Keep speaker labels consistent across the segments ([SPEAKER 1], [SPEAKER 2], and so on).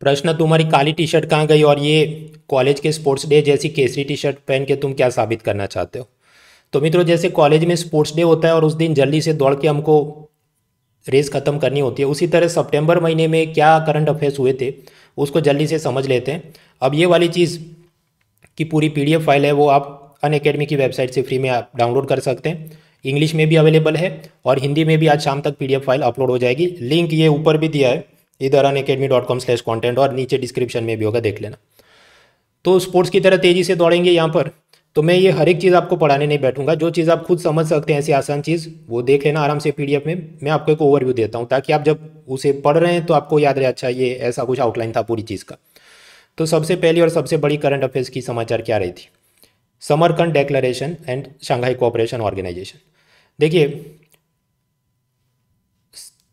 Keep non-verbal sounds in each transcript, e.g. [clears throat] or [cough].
[SPEAKER 1] प्रश्न तुम्हारी काली T shirt कहाँ गई और ये कॉलेज के स्पोर्ट्स डे जैसी केसरी टी शर्ट पहन के तुम क्या साबित करना चाहते हो तो मित्रों जैसे कॉलेज में स्पोर्ट्स डे होता है और उस दिन जल्दी से दौड़ के हमको रेस ख़त्म करनी होती है उसी तरह सितंबर महीने में क्या करंट अफेयर्स हुए थे उसको जल्दी से समझ लेते हैं अब ये वाली चीज़ की पूरी पी फाइल है वो आप अन की वेबसाइट से फ्री में आप डाउनलोड कर सकते हैं इंग्लिश में भी अवेलेबल है और हिंदी में भी आज शाम तक पी फाइल अपलोड हो जाएगी लिंक ये ऊपर भी दिया है इधर Unacademy dot com slash content और नीचे डिस्क्रिप्शन में भी होगा देख लेना तो स्पोर्ट्स की तरह तेज़ी से दौड़ेंगे यहाँ पर तो मैं ये हर एक चीज़ आपको पढ़ाने नहीं बैठूंगा जो चीज़ आप खुद समझ सकते हैं ऐसी आसान चीज़ वो देख लेना आराम से पीडीएफ में मैं आपको एक ओवरव्यू देता हूँ ताकि आप जब उसे पढ़ रहे हैं तो आपको याद रहे अच्छा ये ऐसा कुछ आउटलाइन था पूरी चीज़ का तो सबसे पहली और सबसे बड़ी करंट अफेयर्स की समाचार क्या रही थी Samarkand declaration and Shanghai cooperation organisation देखिए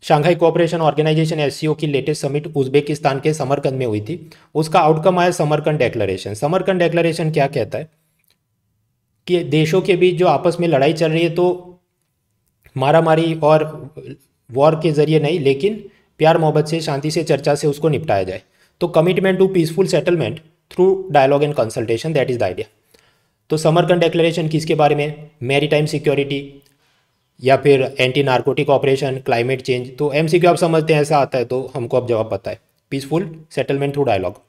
[SPEAKER 1] शंघाई कोऑपरेशन ऑर्गेनाइजेशन एस की लेटेस्ट समिट उज्बेकिस्तान के समरकंद में हुई थी उसका आउटकम आया समरकंद डेक्लरेशन समरकंद डेक्लरेशन क्या कहता है कि देशों के बीच जो आपस में लड़ाई चल रही है तो मारामारी और वॉर के जरिए नहीं लेकिन प्यार मोहब्बत से शांति से चर्चा से उसको निपटाया जाए तो commitment to peaceful settlement through dialogue and consultation that is the idea तो समरकंद डेक्लरेशन किसके बारे में मेरी सिक्योरिटी या फिर anti narcotic operation climate change तो एम आप समझते हैं ऐसा आता है तो हमको अब जवाब पता है पीसफुल सेटलमेंट थ्रू डायलॉग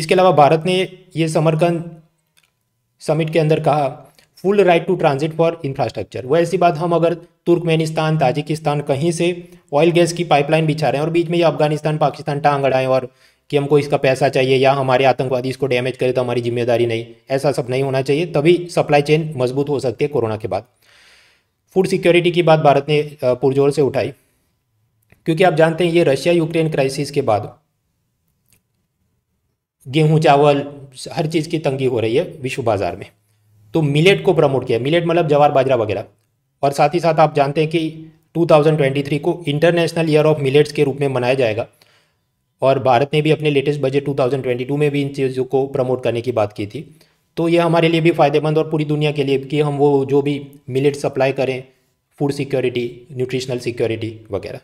[SPEAKER 1] इसके अलावा भारत ने ये समरकंद समिट के अंदर कहा full right to transit for infrastructure वो ऐसी बात हम अगर तुर्कमेनिस्तान ताजिकिस्तान कहीं से ऑयल गैस की पाइपलाइन बिछा रहे हैं और बीच में ये अफगानिस्तान पाकिस्तान टांग अड़ाएं और कि हमको इसका पैसा चाहिए या हमारे आतंकवादी इसको डैमेज करे तो हमारी जिम्मेदारी नहीं ऐसा सब नहीं होना चाहिए तभी सप्लाई चेन मजबूत हो सकती है कोरोना के बाद फूड सिक्योरिटी की बात भारत ने पुरजोर से उठाई क्योंकि आप जानते हैं ये रशिया यूक्रेन क्राइसिस के बाद गेहूं चावल हर चीज़ की तंगी हो रही है विश्व बाज़ार में तो मिलेट को प्रमोट किया मिलेट मतलब जवार बाजरा वगैरह और साथ ही साथ आप जानते हैं कि 2023 को इंटरनेशनल ईयर ऑफ मिलेट्स के रूप में मनाया जाएगा और भारत ने भी अपने लेटेस्ट बजट 2022 में भी इन चीज़ों को प्रमोट करने की बात की थी तो ये हमारे लिए भी फ़ायदेमंद और पूरी दुनिया के लिए कि हम वो जो भी मिलेट सप्लाई करें फूड सिक्योरिटी न्यूट्रिशनल सिक्योरिटी वगैरह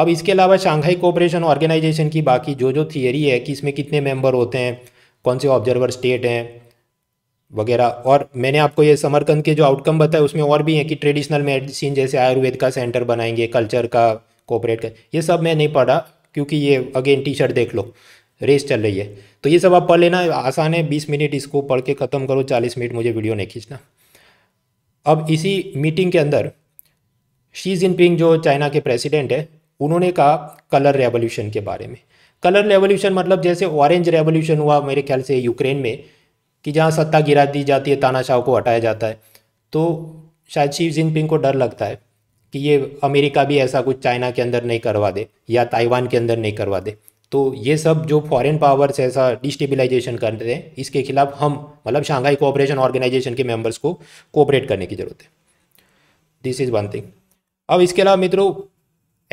[SPEAKER 1] अब इसके अलावा शांघाई कोऑपरेशन ऑर्गेनाइजेशन की बाकी जो जो थियरी है कि इसमें कितने मेंबर होते हैं कौन से ऑब्जर्वर स्टेट हैं वगैरह और मैंने आपको ये समरकंद के जो आउटकम बताए उसमें और भी हैं कि ट्रेडिशनल मेडिसिन जैसे आयुर्वेद का सेंटर बनाएंगे कल्चर का कोऑपरेट का ये सब मैं नहीं पढ़ा क्योंकि ये अगेन टी शर्ट देख लो रेस चल रही है तो ये सब आप पढ़ लेना आसान है बीस मिनट इसको पढ़ के ख़त्म करो चालीस मिनट मुझे वीडियो नहीं खींचना अब इसी मीटिंग के अंदर शी जिनपिंग जो चाइना के प्रेसिडेंट है उन्होंने कहा कलर रेवोल्यूशन के बारे में कलर रेवोल्यूशन मतलब जैसे ऑरेंज रेवोल्यूशन हुआ मेरे ख्याल से यूक्रेन में कि जहाँ सत्ता गिरा दी जाती है तानाशाह को हटाया जाता है तो शायद शी जिनपिंग को डर लगता है कि ये अमेरिका भी ऐसा कुछ चाइना के अंदर नहीं करवा दे या ताइवान के अंदर नहीं करवा दे तो ये सब जो फॉरेन पावर्स ऐसा डिस्टेबलाइजेशन कर रहे हैं इसके खिलाफ हम मतलब शांघाई कोऑपरेशन ऑर्गेनाइजेशन के मेंबर्स को कोऑपरेट करने की ज़रूरत है दिस इज़ वन थिंग अब इसके अलावा मित्रों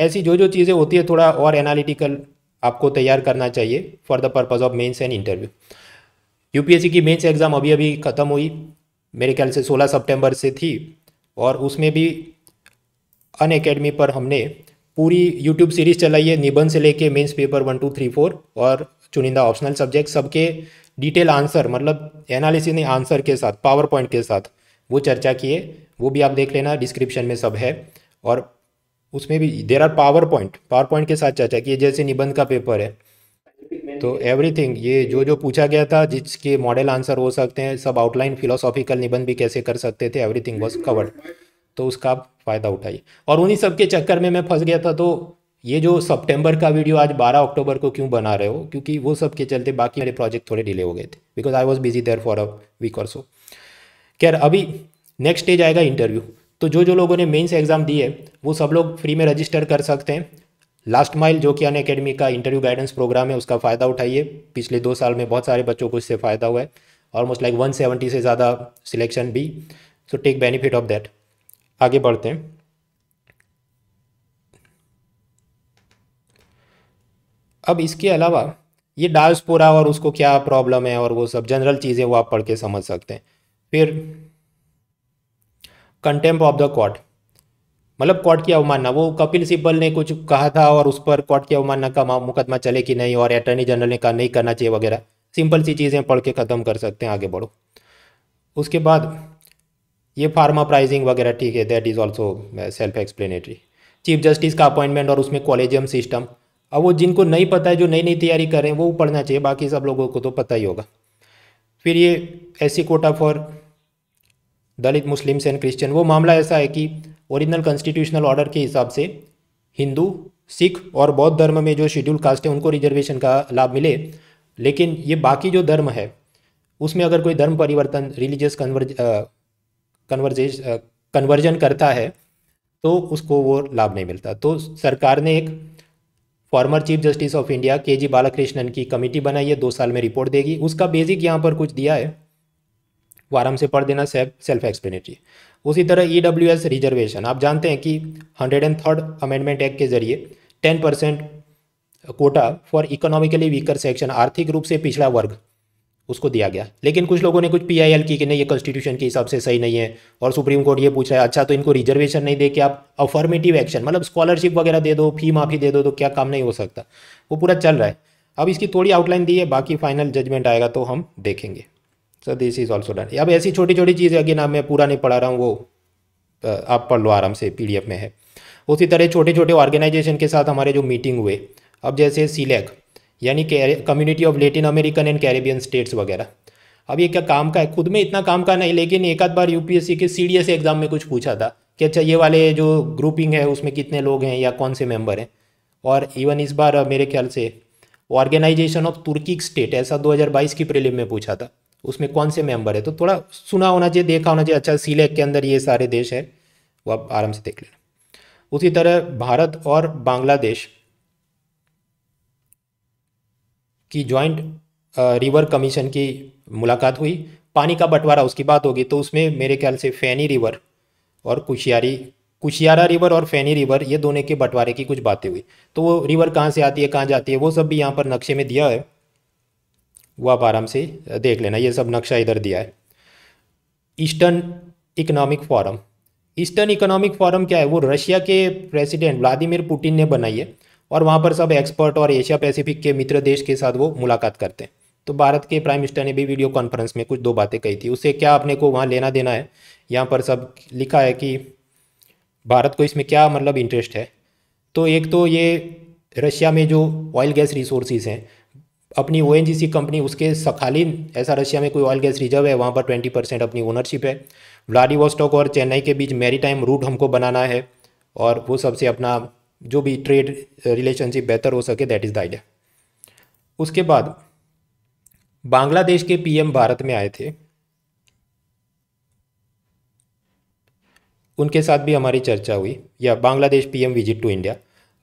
[SPEAKER 1] ऐसी जो जो चीज़ें होती है थोड़ा और एनालिटिकल आपको तैयार करना चाहिए for the purpose of mains and interview यू की मेन्स एग्ज़ाम अभी अभी ख़त्म हुई मेरे ख्याल से सोलह सेप्टेम्बर से थी और उसमें भी अन पर हमने पूरी यूट्यूब सीरीज़ चलाइए निबंध से लेके mains paper one two three four और चुनिंदा ऑप्शनल सब्जेक्ट सबके डिटेल आंसर मतलब एनालिसिस ने आंसर के साथ पावर पॉइंट के साथ वो चर्चा किए वो भी आप देख लेना डिस्क्रिप्शन में सब है और उसमें भी there are power point power point के साथ चर्चा किए जैसे निबंध का पेपर है तो एवरीथिंग ये जो जो पूछा गया था जिसके मॉडल आंसर हो सकते हैं सब आउटलाइन फिलोसॉफिकल निबंध भी कैसे कर सकते थे एवरीथिंग वॉज कवर्ड तो उसका आप फ़ायदा उठाइए और उन्हीं सब के चक्कर में मैं फंस गया था तो ये जो सितंबर का वीडियो आज 12 अक्टूबर को क्यों बना रहे हो क्योंकि वो सब के चलते बाकी मेरे प्रोजेक्ट थोड़े डिले हो गए थे because I was busy there for a week और सो क्यार अभी नेक्स्ट स्टेज आएगा इंटरव्यू तो जो जो लोगों ने मेन्स एग्ज़ाम दिए वो सब लोग फ्री में रजिस्टर कर सकते हैं लास्ट माइल जो कि अन अकेडमी का इंटरव्यू गाइडेंस प्रोग्राम है उसका फ़ायदा उठाइए पिछले दो साल में बहुत सारे बच्चों को इससे फ़ायदा हुआ है ऑलमोस्ट लाइक वन सेवेंटी से ज़्यादा सिलेक्शन भी so take benefit of that आगे बढ़ते हैं अब इसके अलावा ये डायोस्पोरा और उसको क्या प्रॉब्लम है और वो सब जनरल चीज़ें वो आप पढ़ के समझ सकते हैं फिर कंटेम्प ऑफ द कॉट मतलब कोर्ट की अवमानना वो कपिल सिब्बल ने कुछ कहा था और उस पर कोर्ट की अवमानना का मुकदमा चले कि नहीं और अटॉर्नी जनरल ने कहा नहीं करना चाहिए वगैरह सिंपल सी चीज़ें पढ़ के ख़त्म कर सकते हैं आगे बढ़ो उसके बाद ये फार्मा प्राइजिंग वगैरह ठीक है that is also self explanatory chief justice का अपॉइंटमेंट और उसमें कॉलेजियम सिस्टम अब वो जिनको नहीं पता है जो नई नई तैयारी कर रहे हैं वो पढ़ना चाहिए बाकी सब लोगों को तो पता ही होगा फिर ये ऐसी quota for Dalit Muslims and Christian वो मामला ऐसा है कि ओरिजिनल कॉन्स्टिट्यूशनल ऑर्डर के हिसाब से हिंदू सिख और बौद्ध धर्म में जो शेड्यूल कास्ट है उनको रिजर्वेशन का लाभ मिले लेकिन ये बाकी जो धर्म है उसमें अगर कोई धर्म परिवर्तन religious converge conversion conversion uh, करता है तो उसको वो लाभ नहीं मिलता तो सरकार ने एक former chief justice of India K G Balakrishnan की कमेटी बनाई है दो साल में रिपोर्ट देगी उसका बेसिक यहाँ पर कुछ दिया है वो आराम से पढ़ देना सेल्फ एक्सप्लेनेटरी उसी तरह ई डब्ल्यू एस रिजर्वेशन आप जानते हैं कि hundred and third amendment act के जरिए ten percent quota for economically weaker section आर्थिक रूप से पिछड़ा वर्ग उसको दिया गया लेकिन कुछ लोगों ने कुछ पीआईएल की कि नहीं ये कॉन्स्टिट्यूशन के हिसाब से सही नहीं है और सुप्रीम कोर्ट ये पूछ रहा है अच्छा तो इनको रिजर्वेशन नहीं दे कि आप अफॉर्मेटिव एक्शन मतलब स्कॉलरशिप वगैरह दे दो फी माफ़ी दे दो तो क्या काम नहीं हो सकता वो पूरा चल रहा है अब इसकी थोड़ी आउटलाइन दी है बाकी फाइनल जजमेंट आएगा तो हम देखेंगे sir this is also done अब ऐसी छोटी छोटी चीज़ें अगेन आप मैं पूरा नहीं पढ़ा रहा हूँ वो आप पढ़ लो आराम से पी में है उसी तरह छोटे छोटे ऑर्गेनाइजेशन के साथ हमारे जो मीटिंग हुए अब जैसे सिलेक्ट यानी community of Latin American and Caribbean states वगैरह अब ये क्या काम का है खुद में इतना काम का नहीं लेकिन एक आध बार यूपीएससी के सी एग्ज़ाम में कुछ पूछा था कि अच्छा ये वाले जो ग्रुपिंग है उसमें कितने लोग हैं या कौन से मेंबर हैं और इवन इस बार मेरे ख्याल से ऑर्गेनाइजेशन ऑफ तुर्की स्टेट ऐसा 2022 की प्रेलिम में पूछा था उसमें कौन से मेंबर है तो थोड़ा सुना होना चाहिए देखा होना चाहिए अच्छा सीलेक e के अंदर ये सारे देश है वो आप आराम से देख लेना उसी तरह भारत और बांग्लादेश की ज्वाइंट रिवर कमीशन की मुलाकात हुई पानी का बंटवारा उसकी बात होगी तो उसमें मेरे ख्याल से फैनी रिवर और कुशियारी कुशियारा रिवर और फैनी रिवर ये दोनों के बंटवारे की कुछ बातें हुई तो वो रिवर कहाँ से आती है कहाँ जाती है वो सब भी यहाँ पर नक्शे में दिया है वो आप आराम से देख लेना ये सब नक्शा इधर दिया है eastern economic forum eastern economic forum क्या है वो रशिया के प्रेसिडेंट व्लादिमिर पुटिन ने बनाई है और वहाँ पर सब एक्सपर्ट और एशिया पैसिफिक के मित्र देश के साथ वो मुलाकात करते हैं तो भारत के प्राइम मिनिस्टर ने भी वीडियो कॉन्फ्रेंस में कुछ दो बातें कही थी उससे क्या अपने को वहाँ लेना देना है यहाँ पर सब लिखा है कि भारत को इसमें क्या मतलब इंटरेस्ट है तो एक तो ये रशिया में जो ऑयल गैस रिसोर्सेज हैं अपनी ओ कंपनी उसके सखालीन ऐसा रशिया में कोई ऑयल गैस रिजर्व है वहाँ पर ट्वेंटी परसेंट अपनी ओनरशिप है व्लाडिवोस्टोक और चेन्नई के बीच टाइम रूट हमको बनाना है और वो सबसे अपना जो भी ट्रेड रिलेशनशिप uh, बेहतर हो सके दैट इज़ द आइडिया उसके बाद बांग्लादेश के पीएम भारत में आए थे उनके साथ भी हमारी चर्चा हुई या Bangladesh PM visit to India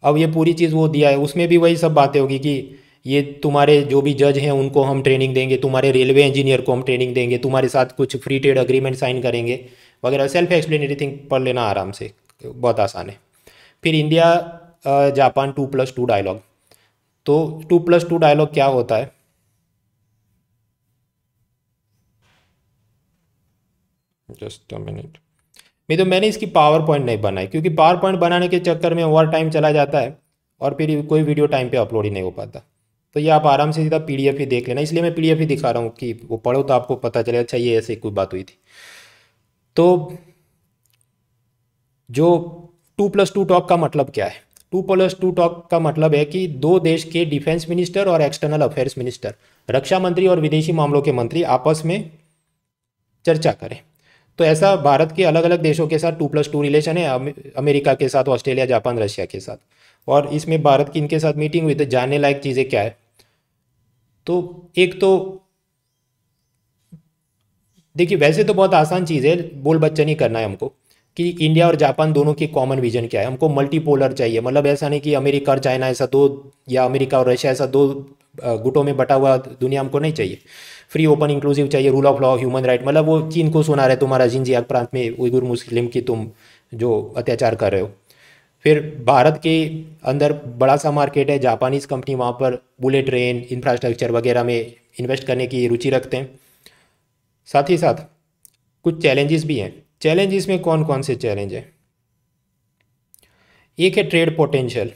[SPEAKER 1] अब ये पूरी चीज़ वो दिया है उसमें भी वही सब बातें होगी कि ये तुम्हारे जो भी जज हैं उनको हम ट्रेनिंग देंगे तुम्हारे रेलवे इंजीनियर को हम ट्रेनिंग देंगे तुम्हारे साथ कुछ फ्री ट्रेड अग्रीमेंट साइन करेंगे वगैरह सेल्फ एक्सप्लेनेटरी थिंग पढ़ लेना आराम से बहुत आसान है फिर India Japan two plus two dialogue तो टू प्लस टू डायलॉग क्या होता है जस्ट अ मिनट मैं तो मैंने इसकी पावर पॉइंट नहीं बनाई क्योंकि पावर पॉइंट बनाने के चक्कर में ओवर टाइम चला जाता है और फिर कोई वीडियो टाइम पे अपलोड ही नहीं हो पाता तो ये आप आराम से सीधा पीडीएफ ही देख लेना इसलिए मैं पीडीएफ ही दिखा रहा हूँ कि वो पढ़ो तो आपको पता चले अच्छा ये ऐसे कोई बात हुई थी तो जो टू प्लस टू टॉक का मतलब क्या है टू प्लस टू टॉक का मतलब है कि दो देश के डिफेंस मिनिस्टर और एक्सटर्नल अफेयर्स मिनिस्टर रक्षा मंत्री और विदेशी मामलों के मंत्री आपस में चर्चा करें तो ऐसा भारत के अलग अलग देशों के साथ टू प्लस टू रिलेशन है अमेरिका के साथ ऑस्ट्रेलिया जापान रशिया के साथ और इसमें भारत की इनके साथ मीटिंग हुई तो जानने लायक चीज़ें क्या है तो एक तो देखिए वैसे तो बहुत आसान चीज़ है बोल बच्चन ही करना है हमको कि इंडिया और जापान दोनों की कॉमन विजन क्या है हमको मल्टीपोलर चाहिए मतलब ऐसा नहीं कि अमेरिका और चाइना ऐसा दो या अमेरिका और रशिया ऐसा दो गुटों में बटा हुआ दुनिया हमको नहीं चाहिए फ्री ओपन इंक्लूसिव चाहिए rule of law human right मतलब वो चीन को सुना रहे तुम्हारा जिनजियांग प्रांत में उइगुर मुस्लिम की तुम जो अत्याचार कर रहे हो फिर भारत के अंदर बड़ा सा मार्केट है जापानीज़ कंपनी वहाँ पर बुलेट ट्रेन इंफ्रास्ट्रक्चर वगैरह में इन्वेस्ट करने की रुचि रखते हैं साथ ही साथ कुछ चैलेंजेस भी हैं चैलेंज इसमें कौन कौन से चैलेंज है एक है ट्रेड पोटेंशियल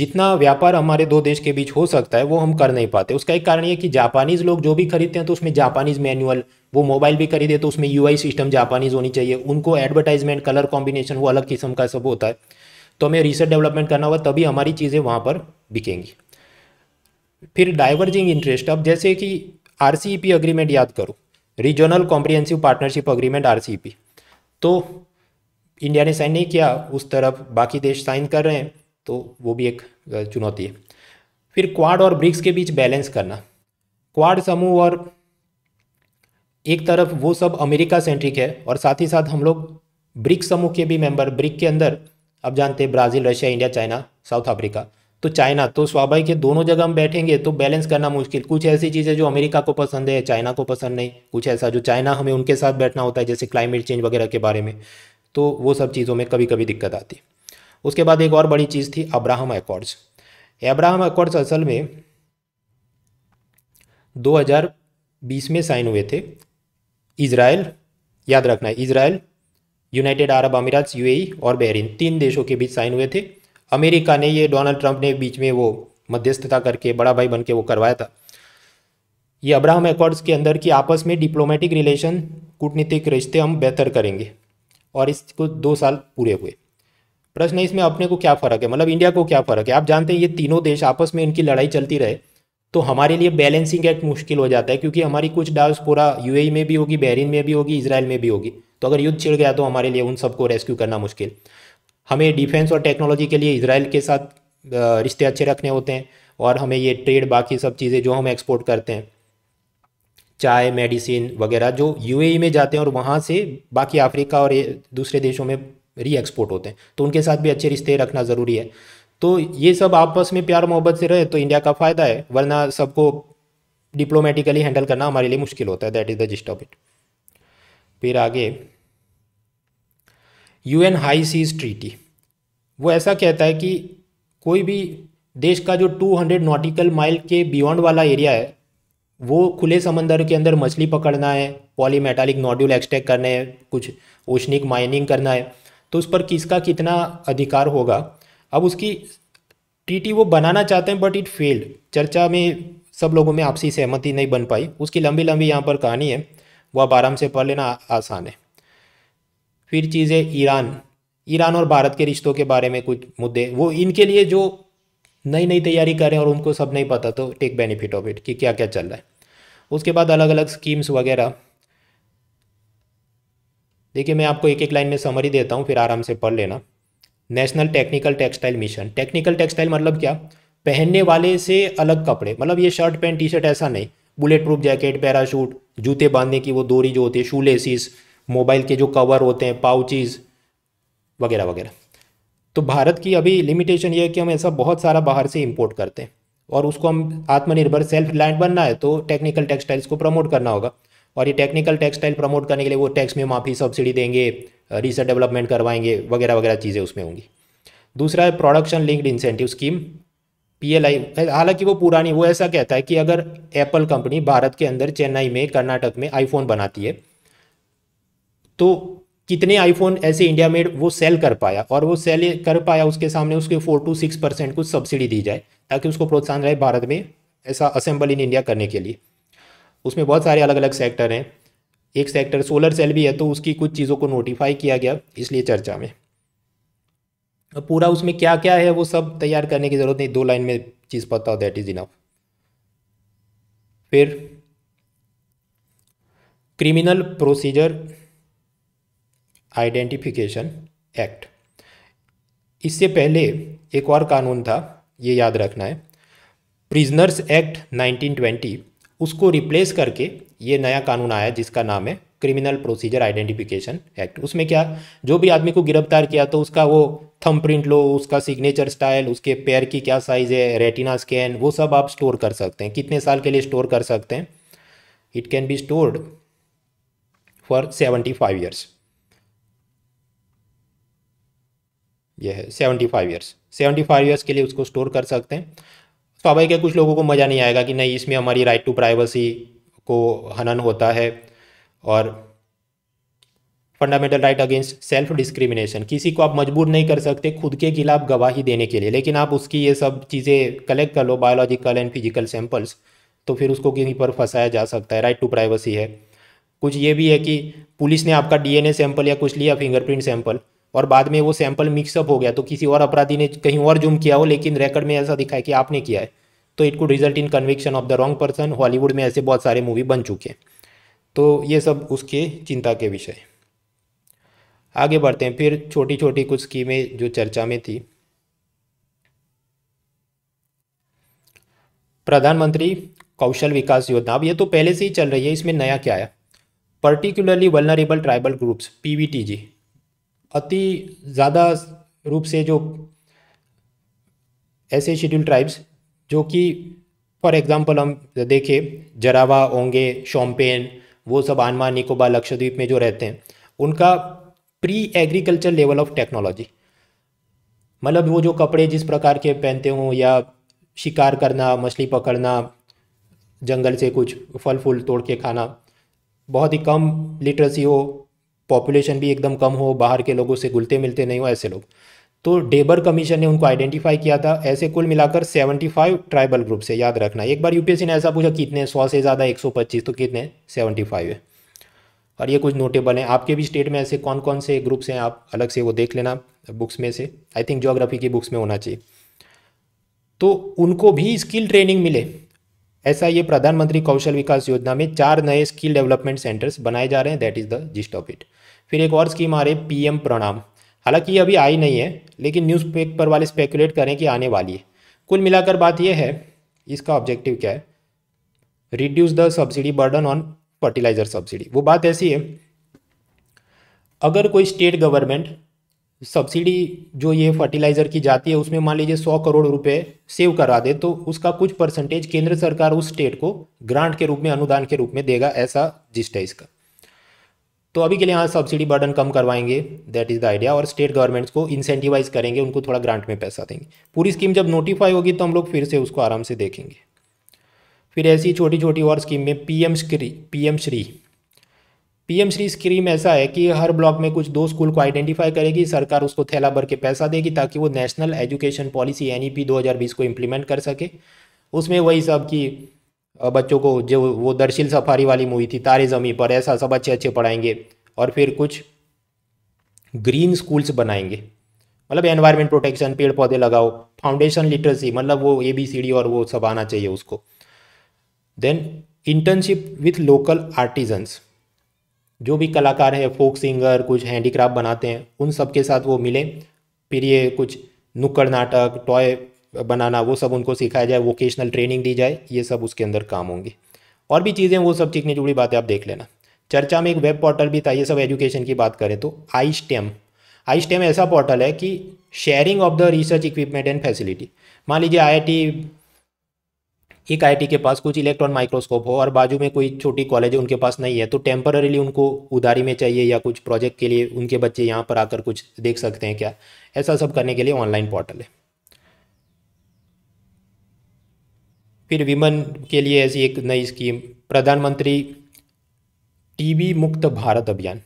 [SPEAKER 1] जितना व्यापार हमारे दो देश के बीच हो सकता है वो हम कर नहीं पाते उसका एक कारण ये कि जापानीज़ लोग जो भी खरीदते हैं तो उसमें जापानीज़ मैनुअल वो मोबाइल भी खरीदे तो उसमें यूआई सिस्टम जापानीज़ होनी चाहिए उनको एडवर्टाइजमेंट कलर कॉम्बिनेशन वो अलग किस्म का सब होता है तो हमें रिसर्च डेवलपमेंट करना होगा तभी हमारी चीज़ें वहाँ पर बिकेंगी फिर डाइवर्जिंग इंटरेस्ट अब जैसे कि आर अग्रीमेंट e याद करो रीजनल कॉम्प्रिहेंसिव पार्टनरशिप अग्रीमेंट आर तो इंडिया ने साइन नहीं किया उस तरफ बाकी देश साइन कर रहे हैं तो वो भी एक चुनौती है फिर क्वाड और ब्रिक्स के बीच बैलेंस करना क्वाड समूह और एक तरफ वो सब अमेरिका सेंट्रिक है और साथ ही साथ हम लोग ब्रिक्स समूह के भी मेंबर ब्रिक के अंदर अब जानते हैं Brazil Russia India China South Africa तो चाइना तो स्वाभाविक है दोनों जगह हम बैठेंगे तो बैलेंस करना मुश्किल कुछ ऐसी चीज़ें जो अमेरिका को पसंद है चाइना को पसंद नहीं कुछ ऐसा जो चाइना हमें उनके साथ बैठना होता है जैसे क्लाइमेट चेंज वगैरह के बारे में तो वो सब चीज़ों में कभी कभी दिक्कत आती उसके बाद एक और बड़ी चीज़ थी अब्राहम एकॉर्ड्स अब्राहम एकॉर्ड्स असल में दो में साइन हुए थे इसराइल याद रखना है इसराइल यूनाइटेड अरब अमीरात यूएई और बहरीन तीन देशों के बीच साइन हुए थे अमेरिका ने ये डोनाल्ड ट्रंप ने बीच में वो मध्यस्थता करके बड़ा भाई बन के वो करवाया था ये अब्राहम एकॉर्ड्स के अंदर की आपस में डिप्लोमेटिक रिलेशन कूटनीतिक रिश्ते हम बेहतर करेंगे और इसको दो साल पूरे हुए प्रश्न है इसमें अपने को क्या फ़र्क है मतलब इंडिया को क्या फ़र्क है आप जानते हैं ये तीनों देश आपस में इनकी लड़ाई चलती रहे तो हमारे लिए बैलेंसिंग एक्ट मुश्किल हो जाता है क्योंकि हमारी कुछ डाउस पूरा यू में भी होगी बहरीन में भी होगी इसराइल में भी होगी तो अगर युद्ध छिड़ गया तो हमारे लिए उन सबको रेस्क्यू करना मुश्किल हमें डिफेंस और टेक्नोलॉजी के लिए इसराइल के साथ रिश्ते अच्छे रखने होते हैं और हमें ये ट्रेड बाकी सब चीज़ें जो हम एक्सपोर्ट करते हैं चाय मेडिसिन वगैरह जो यू में जाते हैं और वहाँ से बाकी अफ्रीका और दूसरे देशों में री एक्सपोर्ट होते हैं तो उनके साथ भी अच्छे रिश्ते रखना ज़रूरी है तो ये सब आपस में प्यार मोहब्बत से रहे तो इंडिया का फ़ायदा है वरना सबको डिप्लोमेटिकली हैंडल करना हमारे लिए मुश्किल होता है that is the gist of it फिर आगे यूएन हाई सीज ट्रीटी वो ऐसा कहता है कि कोई भी देश का जो 200 नॉटिकल माइल के बियॉन्ड वाला एरिया है वो खुले समंदर के अंदर मछली पकड़ना है पॉलीमेटालिक नॉड्यूल एक्सट्रैक्ट करने है कुछ ओशनिक माइनिंग करना है तो उस पर किसका कितना अधिकार होगा अब उसकी ट्रीटी वो बनाना चाहते हैं बट इट फेल्ड चर्चा में सब लोगों में आपसी सहमति नहीं बन पाई उसकी लंबी लंबी यहाँ पर कहानी है वो आप आराम से पढ़ लेना आसान है फिर चीज़ है ईरान ईरान और भारत के रिश्तों के बारे में कुछ मुद्दे वो इनके लिए जो नई नई तैयारी करें और उनको सब नहीं पता तो टेक बेनिफिट ऑफ इट कि क्या क्या चल रहा है उसके बाद अलग अलग स्कीम्स वगैरह देखिए मैं आपको एक एक लाइन में समरी देता हूँ फिर आराम से पढ़ लेना national technical textile mission technical textile मतलब क्या पहनने वाले से अलग कपड़े मतलब ये शर्ट पैंट टी शर्ट ऐसा नहीं बुलेट प्रूफ जैकेट पैराशूट जूते बांधने की वो दोरी जो होती है शू लेसिस मोबाइल के जो कवर होते हैं पाउचीज़ वगैरह वगैरह तो भारत की अभी लिमिटेशन ये है कि हम ऐसा बहुत सारा बाहर से इम्पोर्ट करते हैं और उसको हम आत्मनिर्भर सेल्फ लैंड बनना है तो टेक्निकल टेक्सटाइल्स को प्रमोट करना होगा और ये टेक्निकल टेक्सटाइल प्रमोट करने के लिए वो टैक्स में माफ़ी सब्सिडी देंगे रिसर्च डेवलपमेंट करवाएंगे वगैरह वगैरह चीज़ें उसमें होंगी दूसरा है production linked incentive scheme PLI हालांकि वो पुरानी वो ऐसा कहता है कि अगर एप्पल कंपनी भारत के अंदर चेन्नई में कर्नाटक में आईफोन बनाती है तो कितने आईफोन ऐसे इंडिया में वो सेल कर पाया और वो सेल कर पाया उसके सामने उसके फोर टू सिक्स परसेंट कुछ सब्सिडी दी जाए ताकि उसको प्रोत्साहन रहे भारत में ऐसा असेंबल इन इंडिया करने के लिए उसमें बहुत सारे अलग अलग सेक्टर हैं एक सेक्टर सोलर सेल भी है तो उसकी कुछ चीज़ों को नोटिफाई किया गया इसलिए चर्चा में पूरा उसमें क्या क्या है वो सब तैयार करने की ज़रूरत नहीं दो लाइन में चीज़ पता हो दैट इज़ इनफ फिर क्रिमिनल प्रोसीजर आइडेंटिफिकेशन एक्ट इससे पहले एक और कानून था ये याद रखना है प्रिजनर्स एक्ट 1920 उसको रिप्लेस करके ये नया कानून आया जिसका नाम है क्रिमिनल प्रोसीजर आइडेंटिफिकेशन एक्ट उसमें क्या जो भी आदमी को गिरफ्तार किया तो उसका वो थम प्रिंट लो उसका सिग्नेचर स्टाइल उसके पैर की क्या साइज़ है रेटिना स्कैन वो सब आप स्टोर कर सकते हैं कितने साल के लिए स्टोर कर सकते हैं it can be stored for seventy five years ये है seventy five years seventy five years के लिए उसको स्टोर कर सकते हैं स्वाभाविक तो है कुछ लोगों को मज़ा नहीं आएगा कि नहीं इसमें हमारी राइट टू प्राइवेसी को हनन होता है और fundamental right against self discrimination किसी को आप मजबूर नहीं कर सकते खुद के खिलाफ गवाही देने के लिए लेकिन आप उसकी ये सब चीज़ें कलेक्ट कर लो बायोलॉजिकल एंड फिजिकल सैंपल्स तो फिर उसको कहीं पर फंसाया जा सकता है राइट टू प्राइवेसी है कुछ ये भी है कि पुलिस ने आपका डीएनए सैंपल या कुछ लिया फिंगरप्रिंट सैंपल और बाद में वो सैंपल मिक्सअप हो गया तो किसी और अपराधी ने कहीं और जुम किया हो लेकिन रिकॉर्ड में ऐसा दिखा है कि आपने किया है तो it could result in conviction of the wrong person Hollywood में ऐसे बहुत सारे मूवी बन चुके हैं तो ये सब उसके चिंता के विषय आगे बढ़ते हैं फिर छोटी छोटी कुछ स्कीमें जो चर्चा में थी प्रधानमंत्री कौशल विकास योजना अब ये तो पहले से ही चल रही है इसमें नया क्या आया particularly vulnerable tribal groups PVTG अति ज़्यादा रूप से जो ऐसे शेड्यूल ट्राइब्स जो कि फॉर एग्ज़ाम्पल हम देखें जरावा ओंगे शॉम्पेन वो सब आनमा निकोबार लक्षद्वीप में जो रहते हैं उनका pre agriculture level of technology मतलब वो जो कपड़े जिस प्रकार के पहनते हों या शिकार करना मछली पकड़ना जंगल से कुछ फल फूल तोड़ के खाना बहुत ही कम लिटरेसी हो पॉपुलेशन भी एकदम कम हो बाहर के लोगों से घुलते मिलते नहीं हो ऐसे लोग तो डेबर कमीशन ने उनको आइडेंटिफाई किया था ऐसे कुल मिलाकर 75 ट्राइबल ग्रुप से याद रखना एक बार यूपीएससी ने ऐसा पूछा कितने सौ से ज़्यादा 125 तो कितने 75 है और ये कुछ नोटेबल हैं आपके भी स्टेट में ऐसे कौन कौन से ग्रुप्स हैं आप अलग से वो देख लेना बुक्स में से आई थिंक जोग्राफी की बुक्स में होना चाहिए तो उनको भी स्किल ट्रेनिंग मिले ऐसा ये प्रधानमंत्री कौशल विकास योजना में चार नए स्किल डेवलपमेंट सेंटर्स बनाए जा रहे हैं that is the gist of it फिर एक और स्कीम आ रही है पीएम प्रणाम हालांकि ये अभी आई नहीं है लेकिन न्यूज़पेपर वाले स्पेकुलेट करें कि आने वाली है कुल मिलाकर बात यह है इसका ऑब्जेक्टिव क्या है reduce the subsidy burden on fertiliser subsidy वो बात ऐसी है अगर कोई स्टेट गवर्नमेंट सब्सिडी जो ये फर्टिलाइज़र की जाती है उसमें मान लीजिए सौ करोड़ रुपए सेव करा दे तो उसका कुछ परसेंटेज केंद्र सरकार उस स्टेट को ग्रांट के रूप में अनुदान के रूप में देगा ऐसा जिस्ट है इसका तो अभी के लिए हाँ सब्सिडी बर्डन कम करवाएंगे दैट इज़ द आइडिया और स्टेट गवर्नमेंट्स को इंसेंटिवाइज करेंगे उनको थोड़ा ग्रांट में पैसा देंगे पूरी स्कीम जब नोटिफाई होगी तो हम लोग फिर से उसको आराम से देखेंगे फिर ऐसी छोटी छोटी और स्कीम में P M Shri P M Shri P M Shri scheme ऐसा है कि हर ब्लॉक में कुछ दो स्कूल को आइडेंटिफाई करेगी सरकार उसको थैला भर के पैसा देगी ताकि वो national education policy N E P दो हज़ार बीस को इम्प्लीमेंट कर सके उसमें वही सब की बच्चों को जो वो दर्शील सफारी वाली मूवी थी तारे ज़मी पर ऐसा सब अच्छे अच्छे पढ़ाएंगे और फिर कुछ ग्रीन स्कूल्स बनाएंगे मतलब एनवायरनमेंट प्रोटेक्शन पेड़ पौधे लगाओ फाउंडेशन लिटरेसी मतलब वो ए बी सी डी और वो सब आना चाहिए उसको then internship with local artisans जो भी कलाकार हैं फोक सिंगर कुछ हैंडीक्राफ्ट बनाते हैं उन सब के साथ वो मिले फिर ये कुछ नुक्कड़ नाटक टॉय बनाना वो सब उनको सिखाया जाए वोकेशनल ट्रेनिंग दी जाए ये सब उसके अंदर काम होंगे और भी चीज़ें वो सब सीखने जुड़ी बातें आप देख लेना चर्चा में एक वेब पोर्टल भी था ये सब एजुकेशन की बात करें तो आई स्टेम आई स्टेम ऐसा पोर्टल है कि sharing of the research equipment and facility मान लीजिए आई एक आई के पास कुछ इलेक्ट्रॉन माइक्रोस्कोप हो और बाजू में कोई छोटी कॉलेज उनके पास नहीं है तो टेम्पररीली उनको उधारी में चाहिए या कुछ प्रोजेक्ट के लिए उनके बच्चे यहाँ पर आकर कुछ देख सकते हैं क्या ऐसा सब करने के लिए ऑनलाइन पोर्टल है फिर विमन के लिए ऐसी एक नई स्कीम प्रधानमंत्री टीबी मुक्त भारत अभियान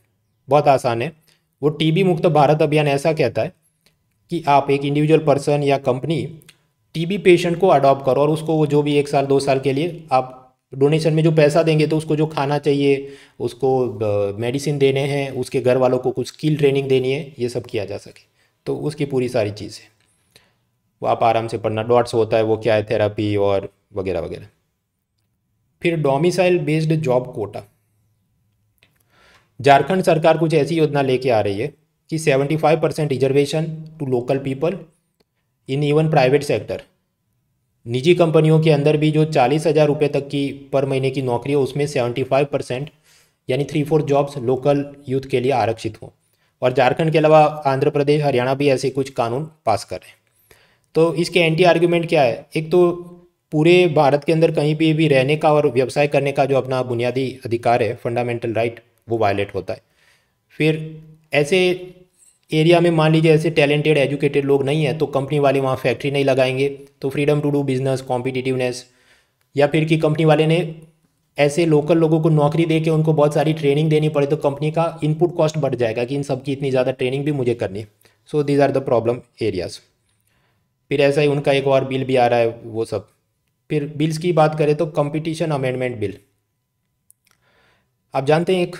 [SPEAKER 1] बहुत आसान है वो टीबी मुक्त भारत अभियान ऐसा कहता है कि आप एक इंडिविजुअल पर्सन या कंपनी टीबी पेशेंट को अडॉप्ट करो और उसको वो जो भी एक साल दो साल के लिए आप डोनेशन में जो पैसा देंगे तो उसको जो खाना चाहिए उसको मेडिसिन देने हैं उसके घर वालों को कुछ स्किल ट्रेनिंग देनी है ये सब किया जा सके तो उसकी पूरी सारी चीज़ें वो आप आराम से पढ़ना डॉट्स होता है वो क्या है थेरापी और वगैरह वगैरह फिर domicile based job quota Jharkhand सरकार कुछ ऐसी योजना लेके आ रही है कि 75 percent reservation to local people in even private sector निजी कंपनियों के अंदर भी जो चालीस हज़ार रुपये तक की पर महीने की नौकरी है उसमें सेवेंटी फाइव परसेंट यानी three four jobs local youth के लिए आरक्षित हों और झारखंड के अलावा आंध्र प्रदेश हरियाणा भी ऐसे कुछ कानून पास करें तो इसके एंटी आर्ग्यूमेंट क्या है एक तो पूरे भारत के अंदर कहीं भी भी रहने का और व्यवसाय करने का जो अपना बुनियादी अधिकार है फंडामेंटल राइट वो वायलेट होता है फिर ऐसे एरिया में मान लीजिए ऐसे टैलेंटेड एजुकेटेड लोग नहीं हैं तो कंपनी वाले वहाँ फैक्ट्री नहीं लगाएंगे तो freedom to do business competitiveness या फिर कि कंपनी वाले ने ऐसे लोकल लोगों को नौकरी दे के उनको बहुत सारी ट्रेनिंग देनी पड़े तो कंपनी का इनपुट कॉस्ट बढ़ जाएगा कि इन सब की इतनी ज़्यादा ट्रेनिंग भी मुझे करनी so these are the problem areas फिर ऐसा ही उनका एक और बिल भी आ रहा है वो सब फिर बिल्स की बात करें तो कंपटीशन अमेंडमेंट बिल आप जानते हैं एक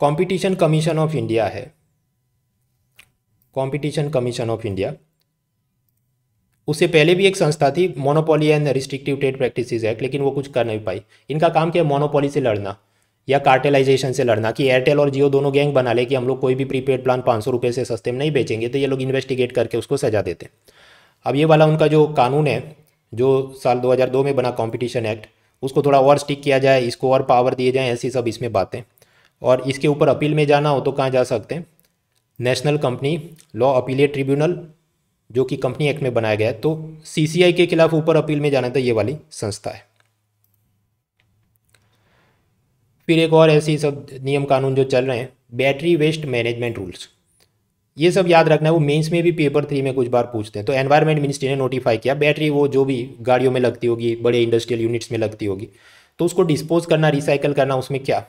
[SPEAKER 1] कंपटीशन कमीशन ऑफ इंडिया है कंपटीशन कमीशन ऑफ इंडिया उससे पहले भी एक संस्था थी monopoly and restrictive trade practices act लेकिन वो कुछ कर नहीं पाई इनका काम क्या है मोनोपोली से लड़ना या कार्टेलाइजेशन से लड़ना कि एयरटेल और जियो दोनों गैंग बना ले कि हम लोग कोई भी प्रीपेड प्लान पाँच सौ से सस्ते में नहीं बेचेंगे तो ये लोग इन्वेस्टिगेट करके उसको सजा देते अब ये वाला उनका जो कानून है जो साल 2002 में बना कंपटीशन एक्ट उसको थोड़ा और स्टिक किया जाए इसको और पावर दिए जाए ऐसी सब इसमें बातें और इसके ऊपर अपील में जाना हो तो कहाँ जा सकते हैं national company law appellate tribunal जो कि कंपनी एक्ट में बनाया गया है तो सीसीआई के खिलाफ ऊपर अपील में जाना था तो ये वाली संस्था है फिर एक और ऐसी सब नियम कानून जो चल रहे हैं बैटरी वेस्ट मैनेजमेंट रूल्स ये सब याद रखना है वो मेंस में भी पेपर थ्री में कुछ बार पूछते हैं तो एनवायरमेंट मिनिस्ट्री ने नोटिफाई किया बैटरी वो जो भी गाड़ियों में लगती होगी बड़े इंडस्ट्रियल यूनिट्स में लगती होगी तो उसको डिस्पोज करना रिसाइकल करना उसमें क्या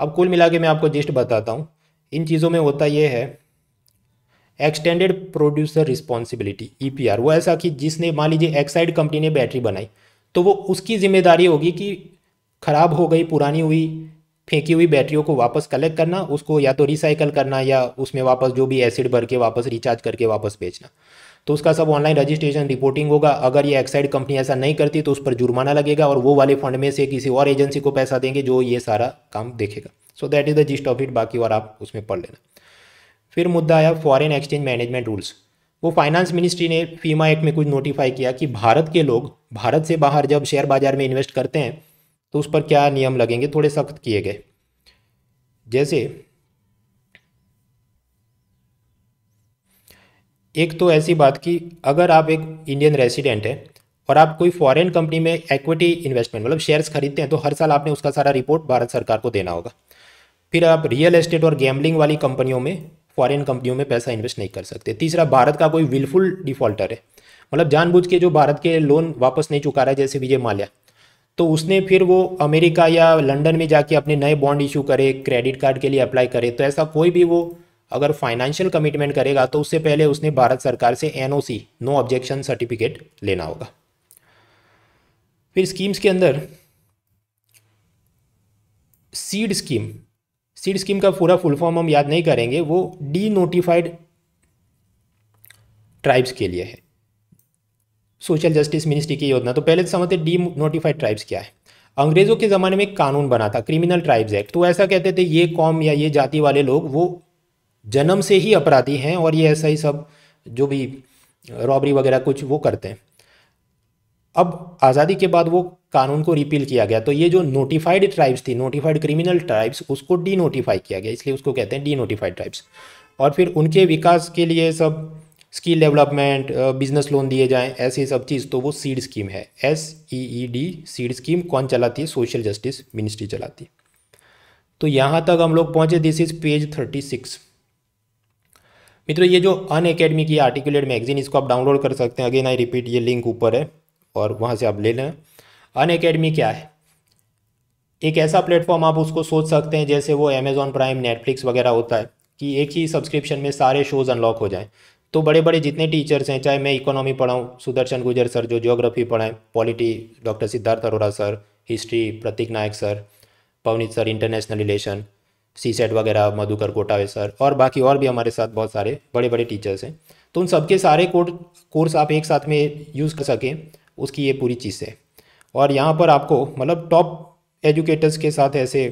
[SPEAKER 1] अब कुल मिला के मैं आपको जिस्ट बताता हूँ इन चीज़ों में होता यह है एक्सटेंडेड प्रोड्यूसर रिस्पॉन्सिबिलिटी ई वो ऐसा कि जिसने मान लीजिए एक्साइड कंपनी ने बैटरी बनाई तो वो उसकी जिम्मेदारी होगी कि ख़राब हो गई पुरानी हुई फेंकी हुई बैटरियों को वापस कलेक्ट करना उसको या तो रिसाइकल करना या उसमें वापस जो भी एसिड भर के वापस रिचार्ज करके वापस बेचना तो उसका सब ऑनलाइन रजिस्ट्रेशन रिपोर्टिंग होगा अगर ये एक्साइड कंपनी ऐसा नहीं करती तो उस पर जुर्माना लगेगा और वो वाले फंड में से किसी और एजेंसी को पैसा देंगे जो ये सारा काम देखेगा so that is the gist of it बाकी और आप उसमें पढ़ लेना फिर मुद्दा आया फॉरेन एक्सचेंज मैनेजमेंट रूल्स वो फाइनेंस मिनिस्ट्री ने फीमा एक्ट में कुछ नोटिफाई किया कि भारत के लोग भारत से बाहर जब शेयर बाजार में इन्वेस्ट करते हैं तो उस पर क्या नियम लगेंगे थोड़े सख्त किए गए जैसे एक तो ऐसी बात कि अगर आप एक इंडियन रेसिडेंट हैं और आप कोई फॉरेन कंपनी में एक्विटी इन्वेस्टमेंट मतलब शेयर्स खरीदते हैं तो हर साल आपने उसका सारा रिपोर्ट भारत सरकार को देना होगा फिर आप रियल एस्टेट और गैम्बलिंग वाली कंपनियों में फॉरेन कंपनियों में पैसा इन्वेस्ट नहीं कर सकते तीसरा भारत का कोई विलफुल डिफॉल्टर है मतलब जानबूझ के जो भारत के लोन वापस नहीं चुका रहा है जैसे विजय माल्या तो उसने फिर वो अमेरिका या लंदन में जाके अपने नए बॉन्ड इशू करे क्रेडिट कार्ड के लिए अप्लाई करे तो ऐसा कोई भी वो अगर फाइनेंशियल कमिटमेंट करेगा तो उससे पहले उसने भारत सरकार से एनओसी नो ऑब्जेक्शन सर्टिफिकेट लेना होगा फिर स्कीम्स के अंदर सीड स्कीम सीड स्कीम का पूरा फुल फॉर्म हम याद नहीं करेंगे वो डी नोटिफाइड ट्राइब्स के लिए है सोशल जस्टिस मिनिस्ट्री की योजना तो पहले तो समझते डी नोटिफाइड ट्राइब्स क्या है अंग्रेज़ों के ज़माने में कानून बना था क्रिमिनल ट्राइब्स एक्ट तो ऐसा कहते थे ये कौम या ये जाति वाले लोग वो जन्म से ही अपराधी हैं और ये ऐसा ही सब जो भी रॉबरी वगैरह कुछ वो करते हैं अब आज़ादी के बाद वो कानून को रिपील किया गया तो ये जो नोटिफाइड ट्राइब्स थी नोटिफाइड क्रिमिनल ट्राइब्स उसको डी नोटिफाई किया गया इसलिए उसको कहते हैं डी नोटिफाइड ट्राइब्स और फिर उनके विकास के लिए सब स्किल डेवलपमेंट बिजनेस लोन दिए जाएं ऐसी सब चीज़ तो वो सीड स्कीम है S E E D seed scheme कौन चलाती है सोशल जस्टिस मिनिस्ट्री चलाती है तो यहाँ तक हम लोग पहुँचे this is page thirty six मित्रों ये जो अन अकेडमी की आर्टिकुलेट मैगजीन इसको आप डाउनलोड कर सकते हैं अगेन आई रिपीट ये लिंक ऊपर है और वहाँ से आप ले लें अन अकेडमी क्या है एक ऐसा प्लेटफॉर्म आप उसको सोच सकते हैं जैसे वो अमेज़ॉन प्राइम नेटफ्लिक्स वगैरह होता है कि एक ही सब्सक्रिप्शन में सारे शोज़ अनलॉक हो जाएं तो बड़े बड़े जितने टीचर्स हैं चाहे मैं इकोनॉमी पढ़ाऊँ सुदर्शन गुजर सर जो ज्योग्राफी पढ़ाएं polity doctor Siddharth Arora sir history Pratik Nayak sir Pavneet sir international relation CSAT वगैरह मधुकर कोटावे सर और बाकी और भी हमारे साथ बहुत सारे बड़े बड़े टीचर्स हैं तो उन सबके सारे कोर्स आप एक साथ में यूज़ कर सकें उसकी ये पूरी चीज़ है और यहाँ पर आपको मतलब टॉप एजुकेटर्स के साथ ऐसे